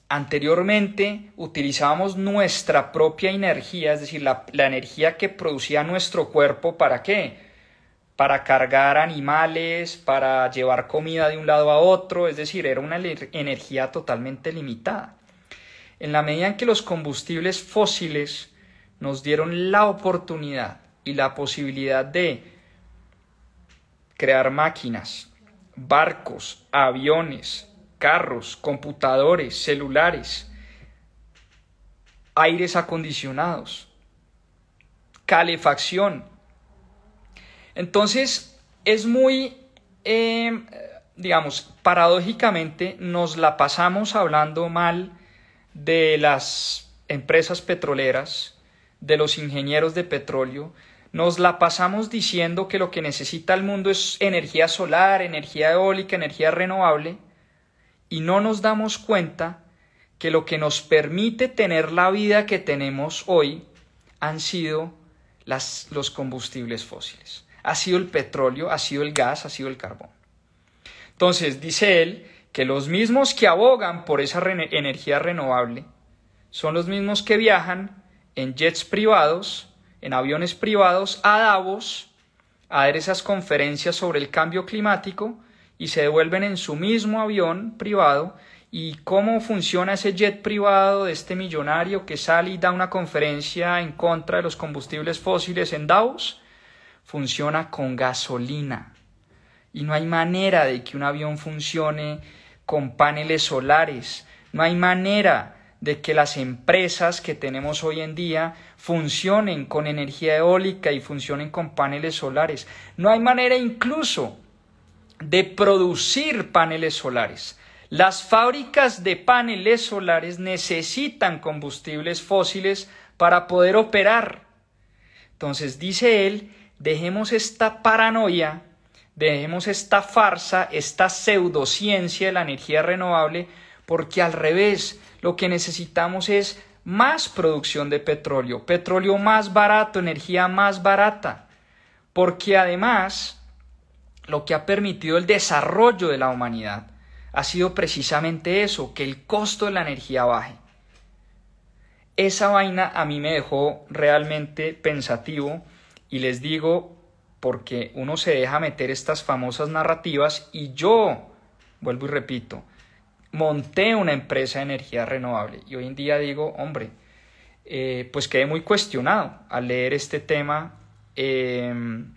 Anteriormente utilizábamos nuestra propia energía, es decir, la, la energía que producía nuestro cuerpo, ¿para qué? para cargar animales, para llevar comida de un lado a otro, es decir, era una energía totalmente limitada. En la medida en que los combustibles fósiles nos dieron la oportunidad y la posibilidad de crear máquinas, barcos, aviones, carros, computadores, celulares, aires acondicionados, calefacción, entonces, es muy, em, digamos, paradójicamente nos la pasamos hablando mal de las empresas petroleras, de los ingenieros de petróleo, nos la pasamos diciendo que lo que necesita el mundo es energía solar, energía eólica, energía renovable, y no nos damos cuenta que lo que nos permite tener la vida que tenemos hoy han sido los combustibles fósiles ha sido el petróleo, ha sido el gas, ha sido el carbón. Entonces, dice él que los mismos que abogan por esa energía renovable son los mismos que viajan en jets privados, en aviones privados, a Davos, a dar esas conferencias sobre el cambio climático y se devuelven en su mismo avión privado y cómo funciona ese jet privado de este millonario que sale y da una conferencia en contra de los combustibles fósiles en Davos funciona con gasolina. Y no hay manera de que un avión funcione con paneles solares. No hay manera de que las empresas que tenemos hoy en día funcionen con energía eólica y funcionen con paneles solares. No hay manera incluso de producir paneles solares. Las fábricas de paneles solares necesitan combustibles fósiles para poder operar. Entonces dice él Dejemos esta paranoia, dejemos esta farsa, esta pseudociencia de la energía renovable, porque al revés, lo que necesitamos es más producción de petróleo, petróleo más barato, energía más barata, porque además lo que ha permitido el desarrollo de la humanidad ha sido precisamente eso, que el costo de la energía baje. Esa vaina a mí me dejó realmente pensativo y les digo porque uno se deja meter estas famosas narrativas y yo, vuelvo y repito, monté una empresa de energía renovable y hoy en día digo, hombre, eh, pues quedé muy cuestionado al leer este tema em,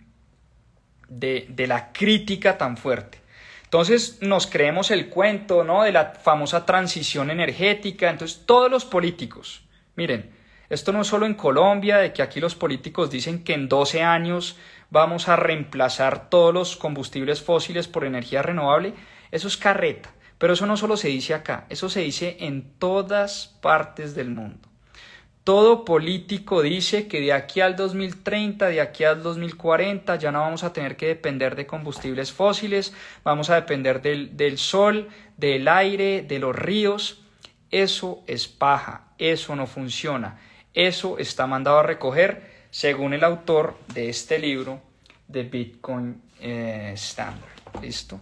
de, de la crítica tan fuerte. Entonces nos creemos el cuento, ¿no? De la famosa transición energética. Entonces todos los políticos, miren, esto no es solo en Colombia, de que aquí los políticos dicen que en 12 años vamos a reemplazar todos los combustibles fósiles por energía renovable, eso es carreta. Pero eso no solo se dice acá, eso se dice en todas partes del mundo. Todo político dice que de aquí al 2030, de aquí al 2040, ya no vamos a tener que depender de combustibles fósiles, vamos a depender del, del, sol, del aire, de los ríos. Eso es paja, eso no funciona. Eso está mandado a recoger según el autor de este libro de Bitcoin eh, Standard. ¿Listo?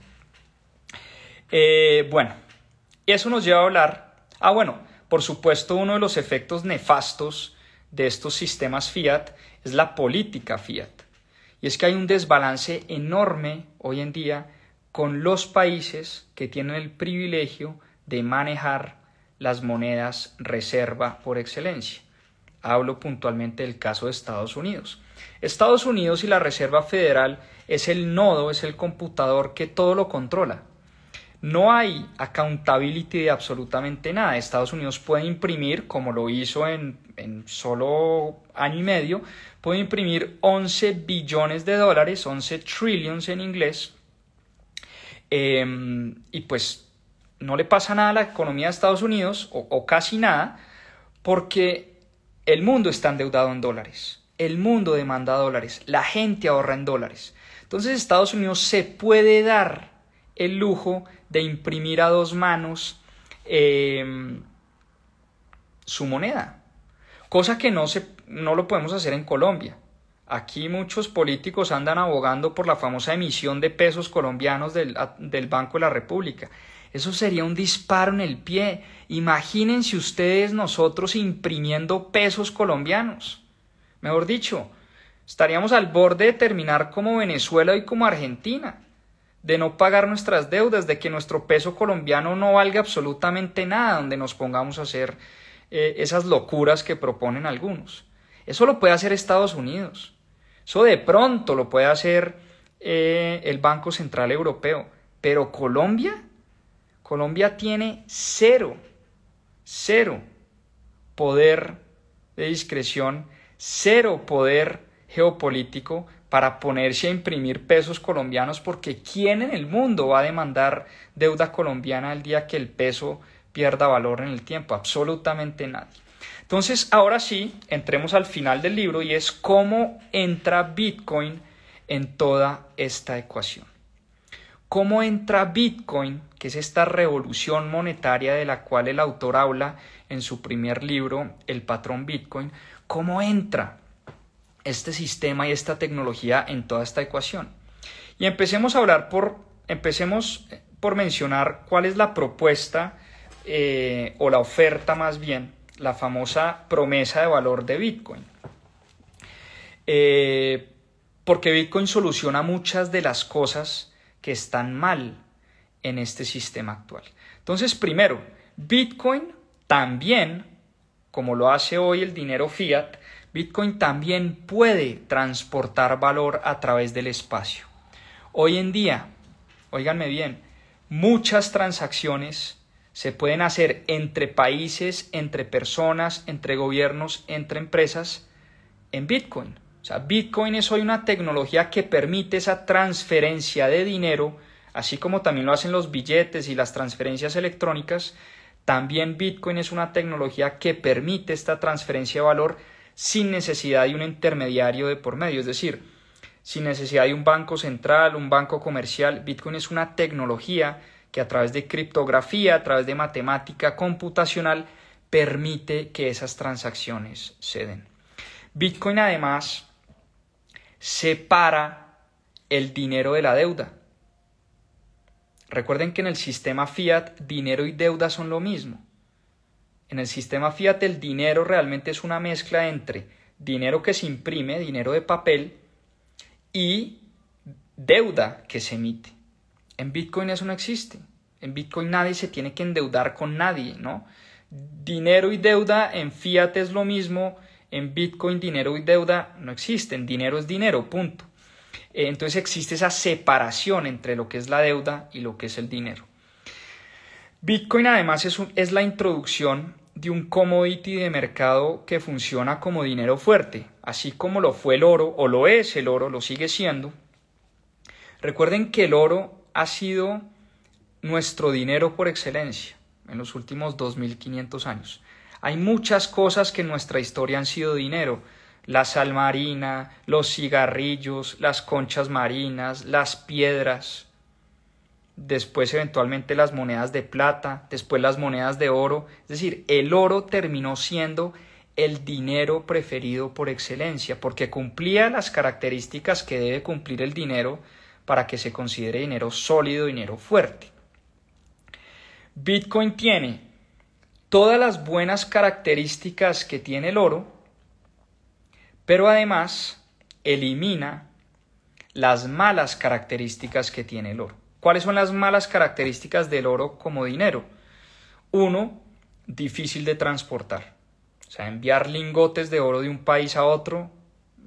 Eh, bueno, eso nos lleva a hablar. Ah, bueno, por supuesto, uno de los efectos nefastos de estos sistemas fiat es la política fiat. Y es que hay un desbalance enorme hoy en día con los países que tienen el privilegio de manejar las monedas reserva por excelencia hablo puntualmente del caso de Estados Unidos. Estados Unidos y la Reserva Federal es el nodo, es el computador que todo lo controla. No hay accountability de absolutamente nada. Estados Unidos puede imprimir, como lo hizo en, solo año y medio, puede imprimir 11 billones de dólares, 11 trillions en inglés, em, y pues no le pasa nada a la economía de Estados Unidos, o, o casi nada, porque el mundo está endeudado en dólares. El mundo demanda dólares. La gente ahorra en dólares. Entonces Estados Unidos se puede dar el lujo de imprimir a dos manos em, su moneda. Cosa que no, se, no lo podemos hacer en Colombia. Aquí muchos políticos andan abogando por la famosa emisión de pesos colombianos del Banco de la República. Eso sería un disparo en el pie. Imagínense ustedes nosotros imprimiendo pesos colombianos. Mejor dicho, estaríamos al borde de terminar como Venezuela y como Argentina, de no pagar nuestras deudas, de que nuestro peso colombiano no valga absolutamente nada, donde nos pongamos a hacer eh, esas locuras que proponen algunos. Eso lo puede hacer Estados Unidos. Eso de pronto lo puede hacer eh, el Banco Central Europeo. Pero Colombia, Colombia tiene cero, cero poder de discreción, cero poder geopolítico para ponerse a imprimir pesos colombianos, porque ¿quién en el mundo va a demandar deuda colombiana el día que el peso pierda valor en el tiempo? Absolutamente nadie. Entonces, ahora sí, entremos al final del libro y es cómo entra Bitcoin en toda esta ecuación cómo entra Bitcoin, que es esta revolución monetaria de la cual el autor habla en su primer libro, El patrón Bitcoin, cómo entra este sistema y esta tecnología en toda esta ecuación. Y empecemos a hablar por, empecemos eh, por mencionar cuál es la propuesta eh, o la oferta más bien, la famosa promesa de valor de Bitcoin. Eh, porque Bitcoin soluciona muchas de las cosas que están mal en este sistema actual. Entonces, primero, Bitcoin también, como lo hace hoy el dinero fiat, Bitcoin también puede transportar valor a través del espacio. Hoy en día, oiganme bien, muchas transacciones se pueden hacer entre países, entre personas, entre gobiernos, entre empresas en Bitcoin. Bitcoin es hoy una tecnología que permite esa transferencia de dinero, así como también lo hacen los billetes y las transferencias electrónicas. También Bitcoin es una tecnología que permite esta transferencia de valor sin necesidad de un intermediario de por medio, es decir, sin necesidad de un banco central, un banco comercial. Bitcoin es una tecnología que a través de criptografía, a través de matemática computacional, permite que esas transacciones ceden. Bitcoin además separa el dinero de la deuda. Recuerden que en el sistema fiat dinero y deuda son lo mismo. En el sistema fiat el dinero realmente es una mezcla entre dinero que se imprime, dinero de papel, y deuda que se emite. En Bitcoin eso no existe. En Bitcoin nadie se tiene que endeudar con nadie, ¿no? Dinero y deuda en fiat es lo mismo en Bitcoin dinero y deuda no existen, dinero es dinero, punto. Eh, entonces existe esa separación entre lo que es la deuda y lo que es el dinero. Bitcoin además es, es la introducción de un commodity de mercado que funciona como dinero fuerte, así como lo fue el oro, o lo es el oro, lo sigue siendo. Recuerden que el oro ha sido nuestro dinero por excelencia en los últimos 2.500 años. Hay muchas cosas que en nuestra historia han sido dinero. La sal marina, los cigarrillos, las conchas marinas, las piedras. Después eventualmente las monedas de plata, después las monedas de oro. Es decir, el oro terminó siendo el dinero preferido por excelencia, porque cumplía las características que debe cumplir el dinero para que se considere dinero sólido, dinero fuerte. Bitcoin tiene todas las buenas características que tiene el oro, pero además elimina las malas características que tiene el oro. ¿Cuáles son las malas características del oro como dinero? Uno, difícil de transportar. O sea, enviar lingotes de oro de un país a otro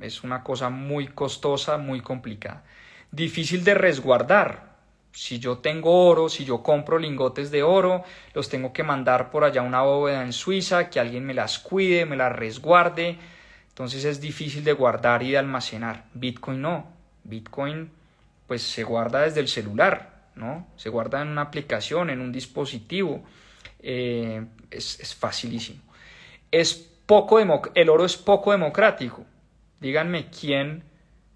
es una cosa muy costosa, muy complicada. Difícil de resguardar si yo tengo oro, si yo compro lingotes de oro, los tengo que mandar por allá a una bóveda en Suiza, que alguien me las cuide, me las resguarde. Entonces es difícil de guardar y de almacenar. Bitcoin no. Bitcoin pues se guarda desde el celular, ¿no? Se guarda en una aplicación, en un dispositivo. Eh, es, es, facilísimo. Es poco el oro es poco democrático. Díganme quién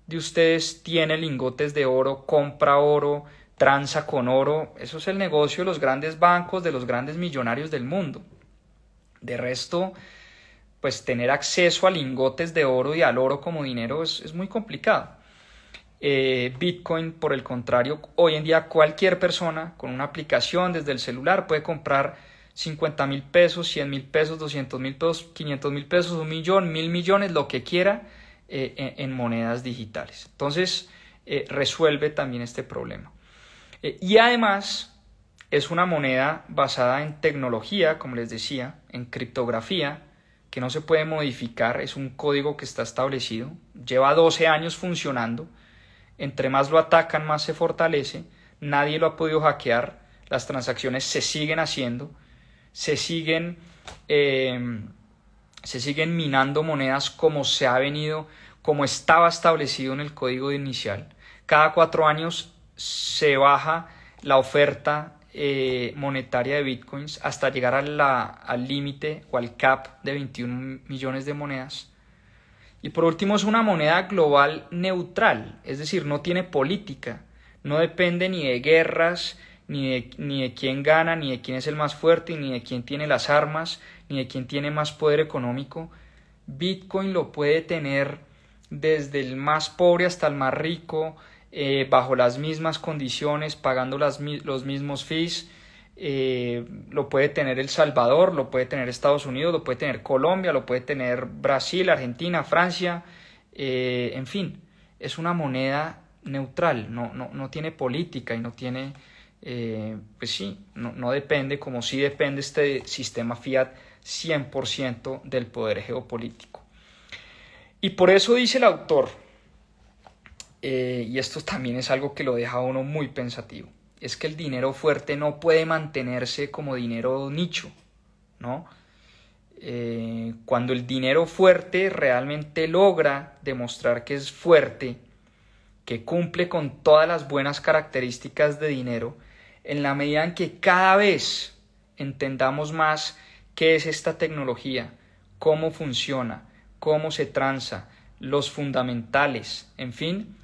de ustedes tiene lingotes de oro, compra oro, tranza con oro, eso es el negocio de los grandes bancos, de los grandes millonarios del mundo. De resto, pues tener acceso a lingotes de oro y al oro como dinero es, muy complicado. Eh, Bitcoin, por el contrario, hoy en día cualquier persona con una aplicación desde el celular puede comprar 50 mil pesos, 100 mil pesos, 200 mil pesos, 500 mil pesos, un millón, mil millones, lo que quiera eh, en, monedas digitales. Entonces, eh, resuelve también este problema. Eh, y además es una moneda basada en tecnología, como les decía, en criptografía, que no se puede modificar, es un código que está establecido, lleva 12 años funcionando, entre más lo atacan, más se fortalece, nadie lo ha podido hackear, las transacciones se siguen haciendo, se siguen, em, se siguen minando monedas como se ha venido, como estaba establecido en el código inicial. Cada cuatro años se baja la oferta eh, monetaria de bitcoins hasta llegar a la, al límite o al cap de 21 millones de monedas. Y por último es una moneda global neutral, es decir, no tiene política, no depende ni de guerras, ni de, ni de quién gana, ni de quién es el más fuerte, ni de quién tiene las armas, ni de quién tiene más poder económico. Bitcoin lo puede tener desde el más pobre hasta el más rico, eh, bajo las mismas condiciones, pagando las, los mismos fees. Eh, lo puede tener El Salvador, lo puede tener Estados Unidos, lo puede tener Colombia, lo puede tener Brasil, Argentina, Francia, eh, en fin, es una moneda neutral, no, no, tiene política y no tiene, pues sí, no, no, depende, como sí depende este sistema fiat 100% del poder geopolítico. Y por eso dice el autor, eh, y esto también es algo que lo deja a uno muy pensativo, es que el dinero fuerte no puede mantenerse como dinero nicho, ¿no? Eh, cuando el dinero fuerte realmente logra demostrar que es fuerte, que cumple con todas las buenas características de dinero, en la medida en que cada vez entendamos más qué es esta tecnología, cómo funciona, cómo se tranza, los fundamentales, en fin,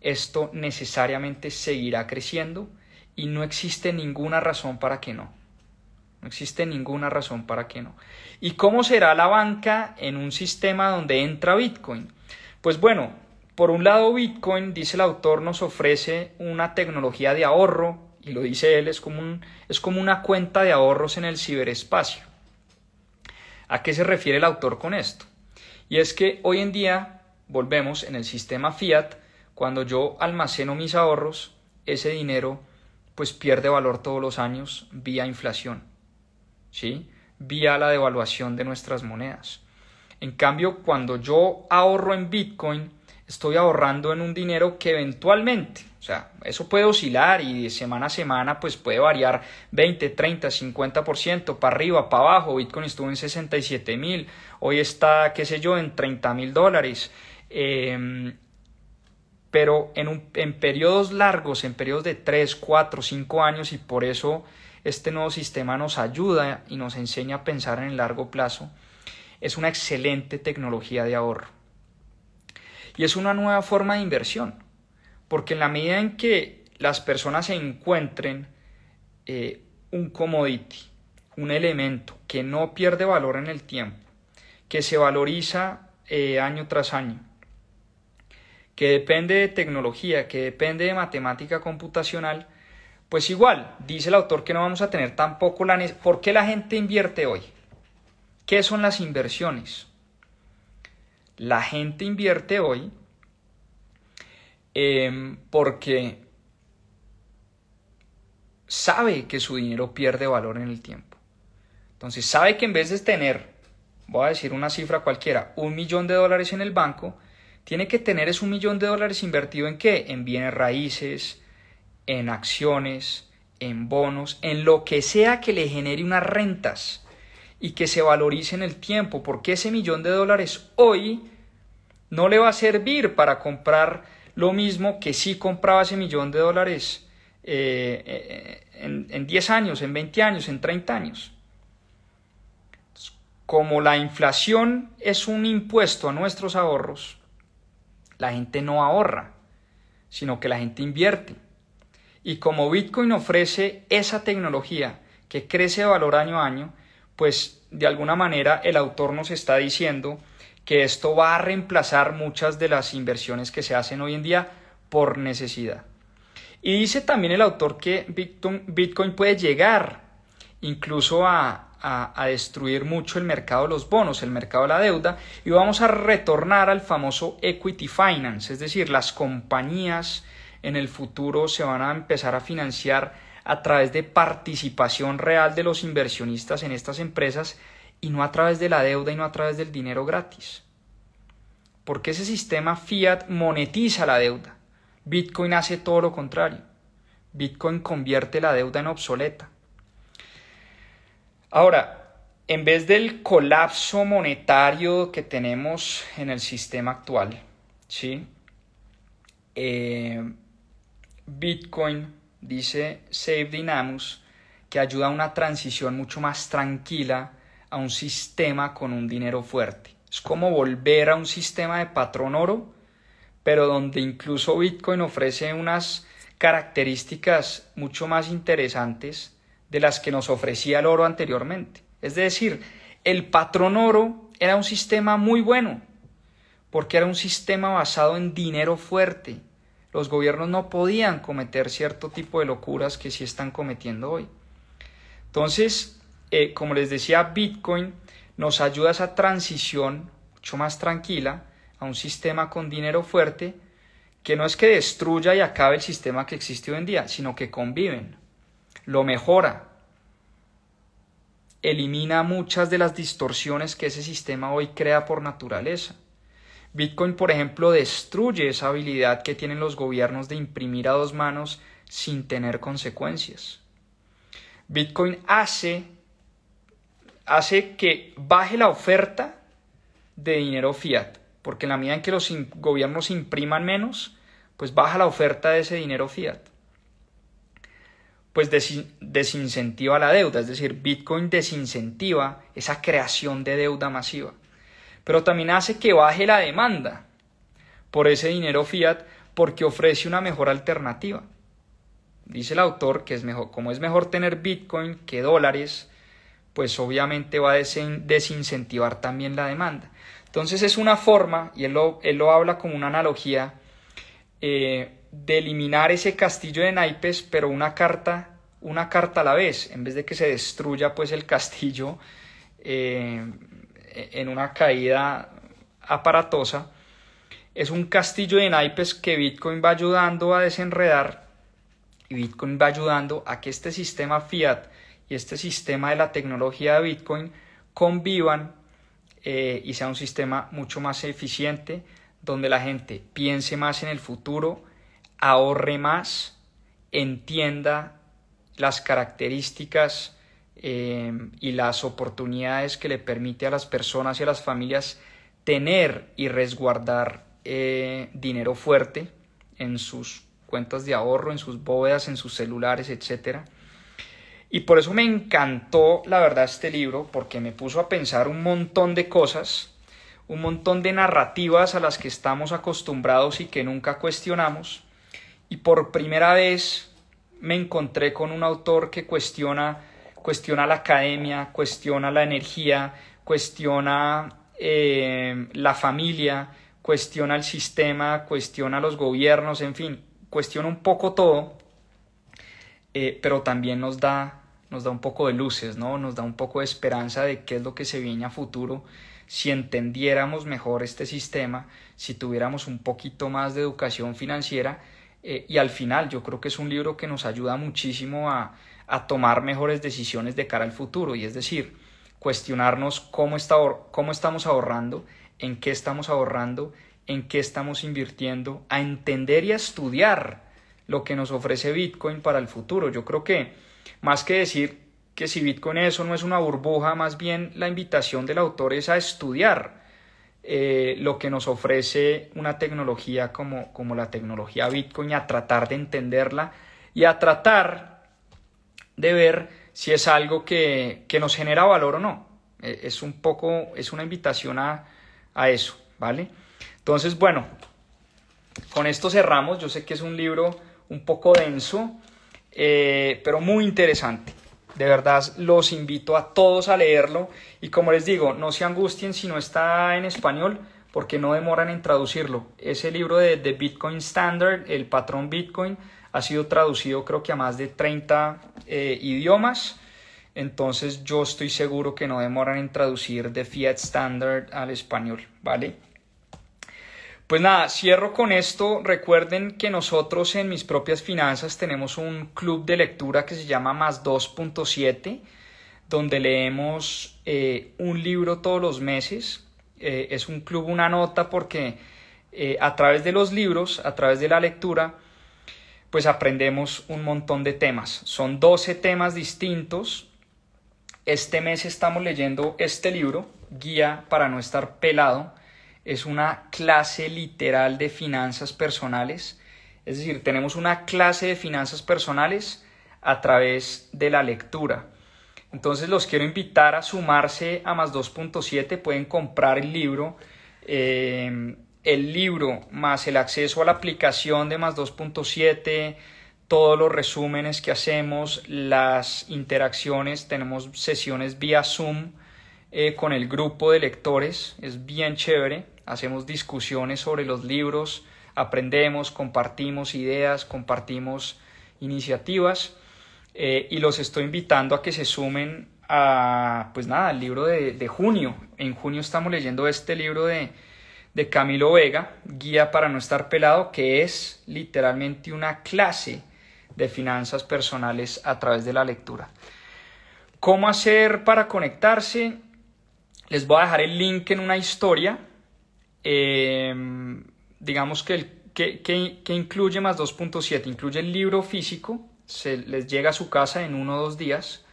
esto necesariamente seguirá creciendo y no existe ninguna razón para que no. No existe ninguna razón para que no. ¿Y cómo será la banca en un sistema donde entra Bitcoin? Pues bueno, por un lado Bitcoin, dice el autor, nos ofrece una tecnología de ahorro, y lo dice él, es como, es como una cuenta de ahorros en el ciberespacio. ¿A qué se refiere el autor con esto? Y es que hoy en día, volvemos, en el sistema fiat, cuando yo almaceno mis ahorros, ese dinero pues pierde valor todos los años vía inflación, ¿sí? Vía la devaluación de nuestras monedas. En cambio, cuando yo ahorro en Bitcoin, estoy ahorrando en un dinero que eventualmente, o sea, eso puede oscilar y de semana a semana pues puede variar 20, 30, 50% para arriba, para abajo. Bitcoin estuvo en 67 mil, hoy está, qué sé yo, en 30 mil dólares. Em, pero en, periodos largos, en periodos de 3, 4, 5 años y por eso este nuevo sistema nos ayuda y nos enseña a pensar en el largo plazo, es una excelente tecnología de ahorro. Y es una nueva forma de inversión, porque en la medida en que las personas se encuentren eh, un commodity, un elemento que no pierde valor en el tiempo, que se valoriza eh, año tras año, que depende de tecnología, que depende de matemática computacional, pues igual, dice el autor que no vamos a tener tampoco la necesidad. ¿Por qué la gente invierte hoy? ¿Qué son las inversiones? La gente invierte hoy em, porque sabe que su dinero pierde valor en el tiempo. Entonces sabe que en vez de tener, voy a decir una cifra cualquiera, un millón de dólares en el banco, tiene que tener es un millón de dólares invertido en qué? En bienes raíces, en acciones, en bonos, en lo que sea que le genere unas rentas y que se valorice en el tiempo, porque ese millón de dólares hoy no le va a servir para comprar lo mismo que si compraba ese millón de dólares eh, eh, en 10 años, en 20 años, en 30 años como la inflación es un impuesto a nuestros ahorros, la gente no ahorra, sino que la gente invierte. Y como Bitcoin ofrece esa tecnología que crece de valor año a año, pues de alguna manera el autor nos está diciendo que esto va a reemplazar muchas de las inversiones que se hacen hoy en día por necesidad. Y dice también el autor que Bitcoin puede llegar incluso a a, destruir mucho el mercado de los bonos, el mercado de la deuda, y vamos a retornar al famoso equity finance, es decir, las compañías en el futuro se van a empezar a financiar a través de participación real de los inversionistas en estas empresas y no a través de la deuda y no a través del dinero gratis. Porque ese sistema fiat monetiza la deuda. Bitcoin hace todo lo contrario. Bitcoin convierte la deuda en obsoleta. Ahora, en vez del colapso monetario que tenemos en el sistema actual, ¿sí? Eh, Bitcoin, dice Save Dynamus, que ayuda a una transición mucho más tranquila a un sistema con un dinero fuerte. Es como volver a un sistema de patrón oro, pero donde incluso Bitcoin ofrece unas características mucho más interesantes de las que nos ofrecía el oro anteriormente. Es decir, el patrón oro era un sistema muy bueno, porque era un sistema basado en dinero fuerte. Los gobiernos no podían cometer cierto tipo de locuras que sí están cometiendo hoy. Entonces, eh, como les decía, Bitcoin nos ayuda a esa transición mucho más tranquila a un sistema con dinero fuerte que no es que destruya y acabe el sistema que existe hoy en día, sino que conviven lo mejora, elimina muchas de las distorsiones que ese sistema hoy crea por naturaleza. Bitcoin, por ejemplo, destruye esa habilidad que tienen los gobiernos de imprimir a dos manos sin tener consecuencias. Bitcoin hace, hace que baje la oferta de dinero fiat, porque en la medida en que los gobiernos impriman menos, pues baja la oferta de ese dinero fiat pues desincentiva la deuda, es decir, Bitcoin desincentiva esa creación de deuda masiva, pero también hace que baje la demanda por ese dinero fiat porque ofrece una mejor alternativa. Dice el autor que es mejor, como es mejor tener Bitcoin que dólares, pues obviamente va a desincentivar también la demanda. Entonces es una forma, y él lo, él lo habla como una analogía, eh, de eliminar ese castillo de naipes, pero una carta, una carta a la vez, en vez de que se destruya pues el castillo eh, en una caída aparatosa. Es un castillo de naipes que Bitcoin va ayudando a desenredar y Bitcoin va ayudando a que este sistema fiat y este sistema de la tecnología de Bitcoin convivan eh, y sea un sistema mucho más eficiente, donde la gente piense más en el futuro, ahorre más, entienda las características eh, y las oportunidades que le permite a las personas y a las familias tener y resguardar eh, dinero fuerte en sus cuentas de ahorro, en sus bóvedas, en sus celulares, etcétera. Y por eso me encantó, la verdad, este libro, porque me puso a pensar un montón de cosas, un montón de narrativas a las que estamos acostumbrados y que nunca cuestionamos, y por primera vez me encontré con un autor que cuestiona, cuestiona la academia, cuestiona la energía, cuestiona eh, la familia, cuestiona el sistema, cuestiona los gobiernos, en fin, cuestiona un poco todo, eh, pero también nos da, nos da un poco de luces, ¿no? Nos da un poco de esperanza de qué es lo que se viene a futuro si entendiéramos mejor este sistema, si tuviéramos un poquito más de educación financiera, eh, y al final yo creo que es un libro que nos ayuda muchísimo a, a tomar mejores decisiones de cara al futuro, y es decir, cuestionarnos cómo, cómo estamos ahorrando, en qué estamos ahorrando, en qué estamos invirtiendo, a entender y a estudiar lo que nos ofrece Bitcoin para el futuro. Yo creo que más que decir que si Bitcoin eso no es una burbuja, más bien la invitación del autor es a estudiar eh, lo que nos ofrece una tecnología como, como la tecnología Bitcoin, a tratar de entenderla y a tratar de ver si es algo que, nos genera valor o no. Eh, es un poco, es una invitación a, eso, ¿vale? Entonces, bueno, con esto cerramos. Yo sé que es un libro un poco denso, eh, pero muy interesante. De verdad los invito a todos a leerlo y como les digo, no se angustien si no está en español porque no demoran en traducirlo. Ese libro de, Bitcoin Standard, el patrón Bitcoin, ha sido traducido creo que a más de 30 eh, idiomas. Entonces yo estoy seguro que no demoran en traducir de Fiat Standard al español, ¿vale? Pues nada, cierro con esto. Recuerden que nosotros en mis propias finanzas tenemos un club de lectura que se llama Más 2.7, donde leemos eh, un libro todos los meses. Eh, es un club, una nota, porque eh, a través de los libros, a través de la lectura, pues aprendemos un montón de temas. Son 12 temas distintos. Este mes estamos leyendo este libro, Guía para no estar pelado es una clase literal de finanzas personales. Es decir, tenemos una clase de finanzas personales a través de la lectura. Entonces los quiero invitar a sumarse a más 2.7. Pueden comprar el libro. Eh, el libro más el acceso a la aplicación de más 2.7, todos los resúmenes que hacemos, las interacciones, tenemos sesiones vía Zoom eh, con el grupo de lectores, es bien chévere hacemos discusiones sobre los libros, aprendemos, compartimos ideas, compartimos iniciativas eh, y los estoy invitando a que se sumen a, pues nada, al libro de, de junio. En junio estamos leyendo este libro de, de Camilo Vega, Guía para no estar pelado, que es literalmente una clase de finanzas personales a través de la lectura. ¿Cómo hacer para conectarse? Les voy a dejar el link en una historia Em, digamos que, el, que incluye más 2.7, incluye el libro físico, se les llega a su casa en uno o dos días.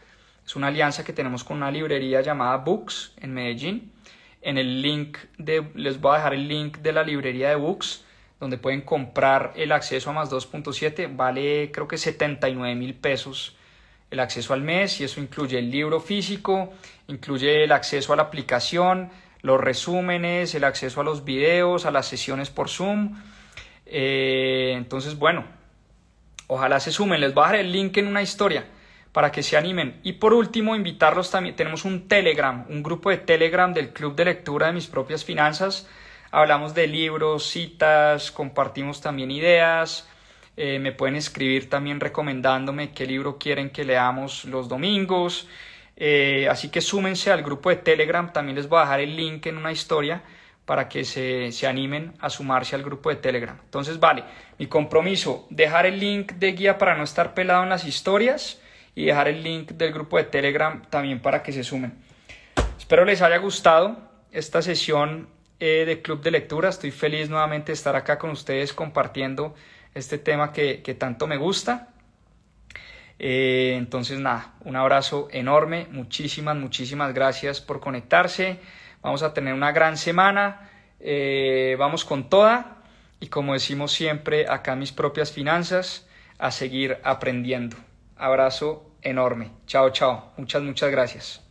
Es una alianza que tenemos con una librería llamada Books en Medellín. En el link de, les voy a dejar el link de la librería de Books, donde pueden comprar el acceso a más 2.7. Vale creo que 79 mil pesos el acceso al mes y eso incluye el libro físico, incluye el acceso a la aplicación, los resúmenes, el acceso a los videos, a las sesiones por Zoom. Eh, entonces, bueno, ojalá se sumen. Les voy a dejar el link en una historia para que se animen. Y por último, invitarlos también. Tenemos un Telegram, un grupo de Telegram del Club de Lectura de Mis Propias Finanzas. Hablamos de libros, citas, compartimos también ideas. Eh, me pueden escribir también recomendándome qué libro quieren que leamos los domingos. Eh, así que súmense al grupo de Telegram, también les voy a dejar el link en una historia para que se, animen a sumarse al grupo de Telegram. Entonces, vale, mi compromiso, dejar el link de guía para no estar pelado en las historias y dejar el link del grupo de Telegram también para que se sumen. Espero les haya gustado esta sesión eh, de Club de Lectura. Estoy feliz nuevamente de estar acá con ustedes compartiendo este tema que tanto me gusta. Eh, entonces, nada, un abrazo enorme, muchísimas, muchísimas gracias por conectarse. Vamos a tener una gran semana, eh, vamos con toda y como decimos siempre acá mis propias finanzas, a seguir aprendiendo. Abrazo enorme. Chao, chao. Muchas, muchas gracias.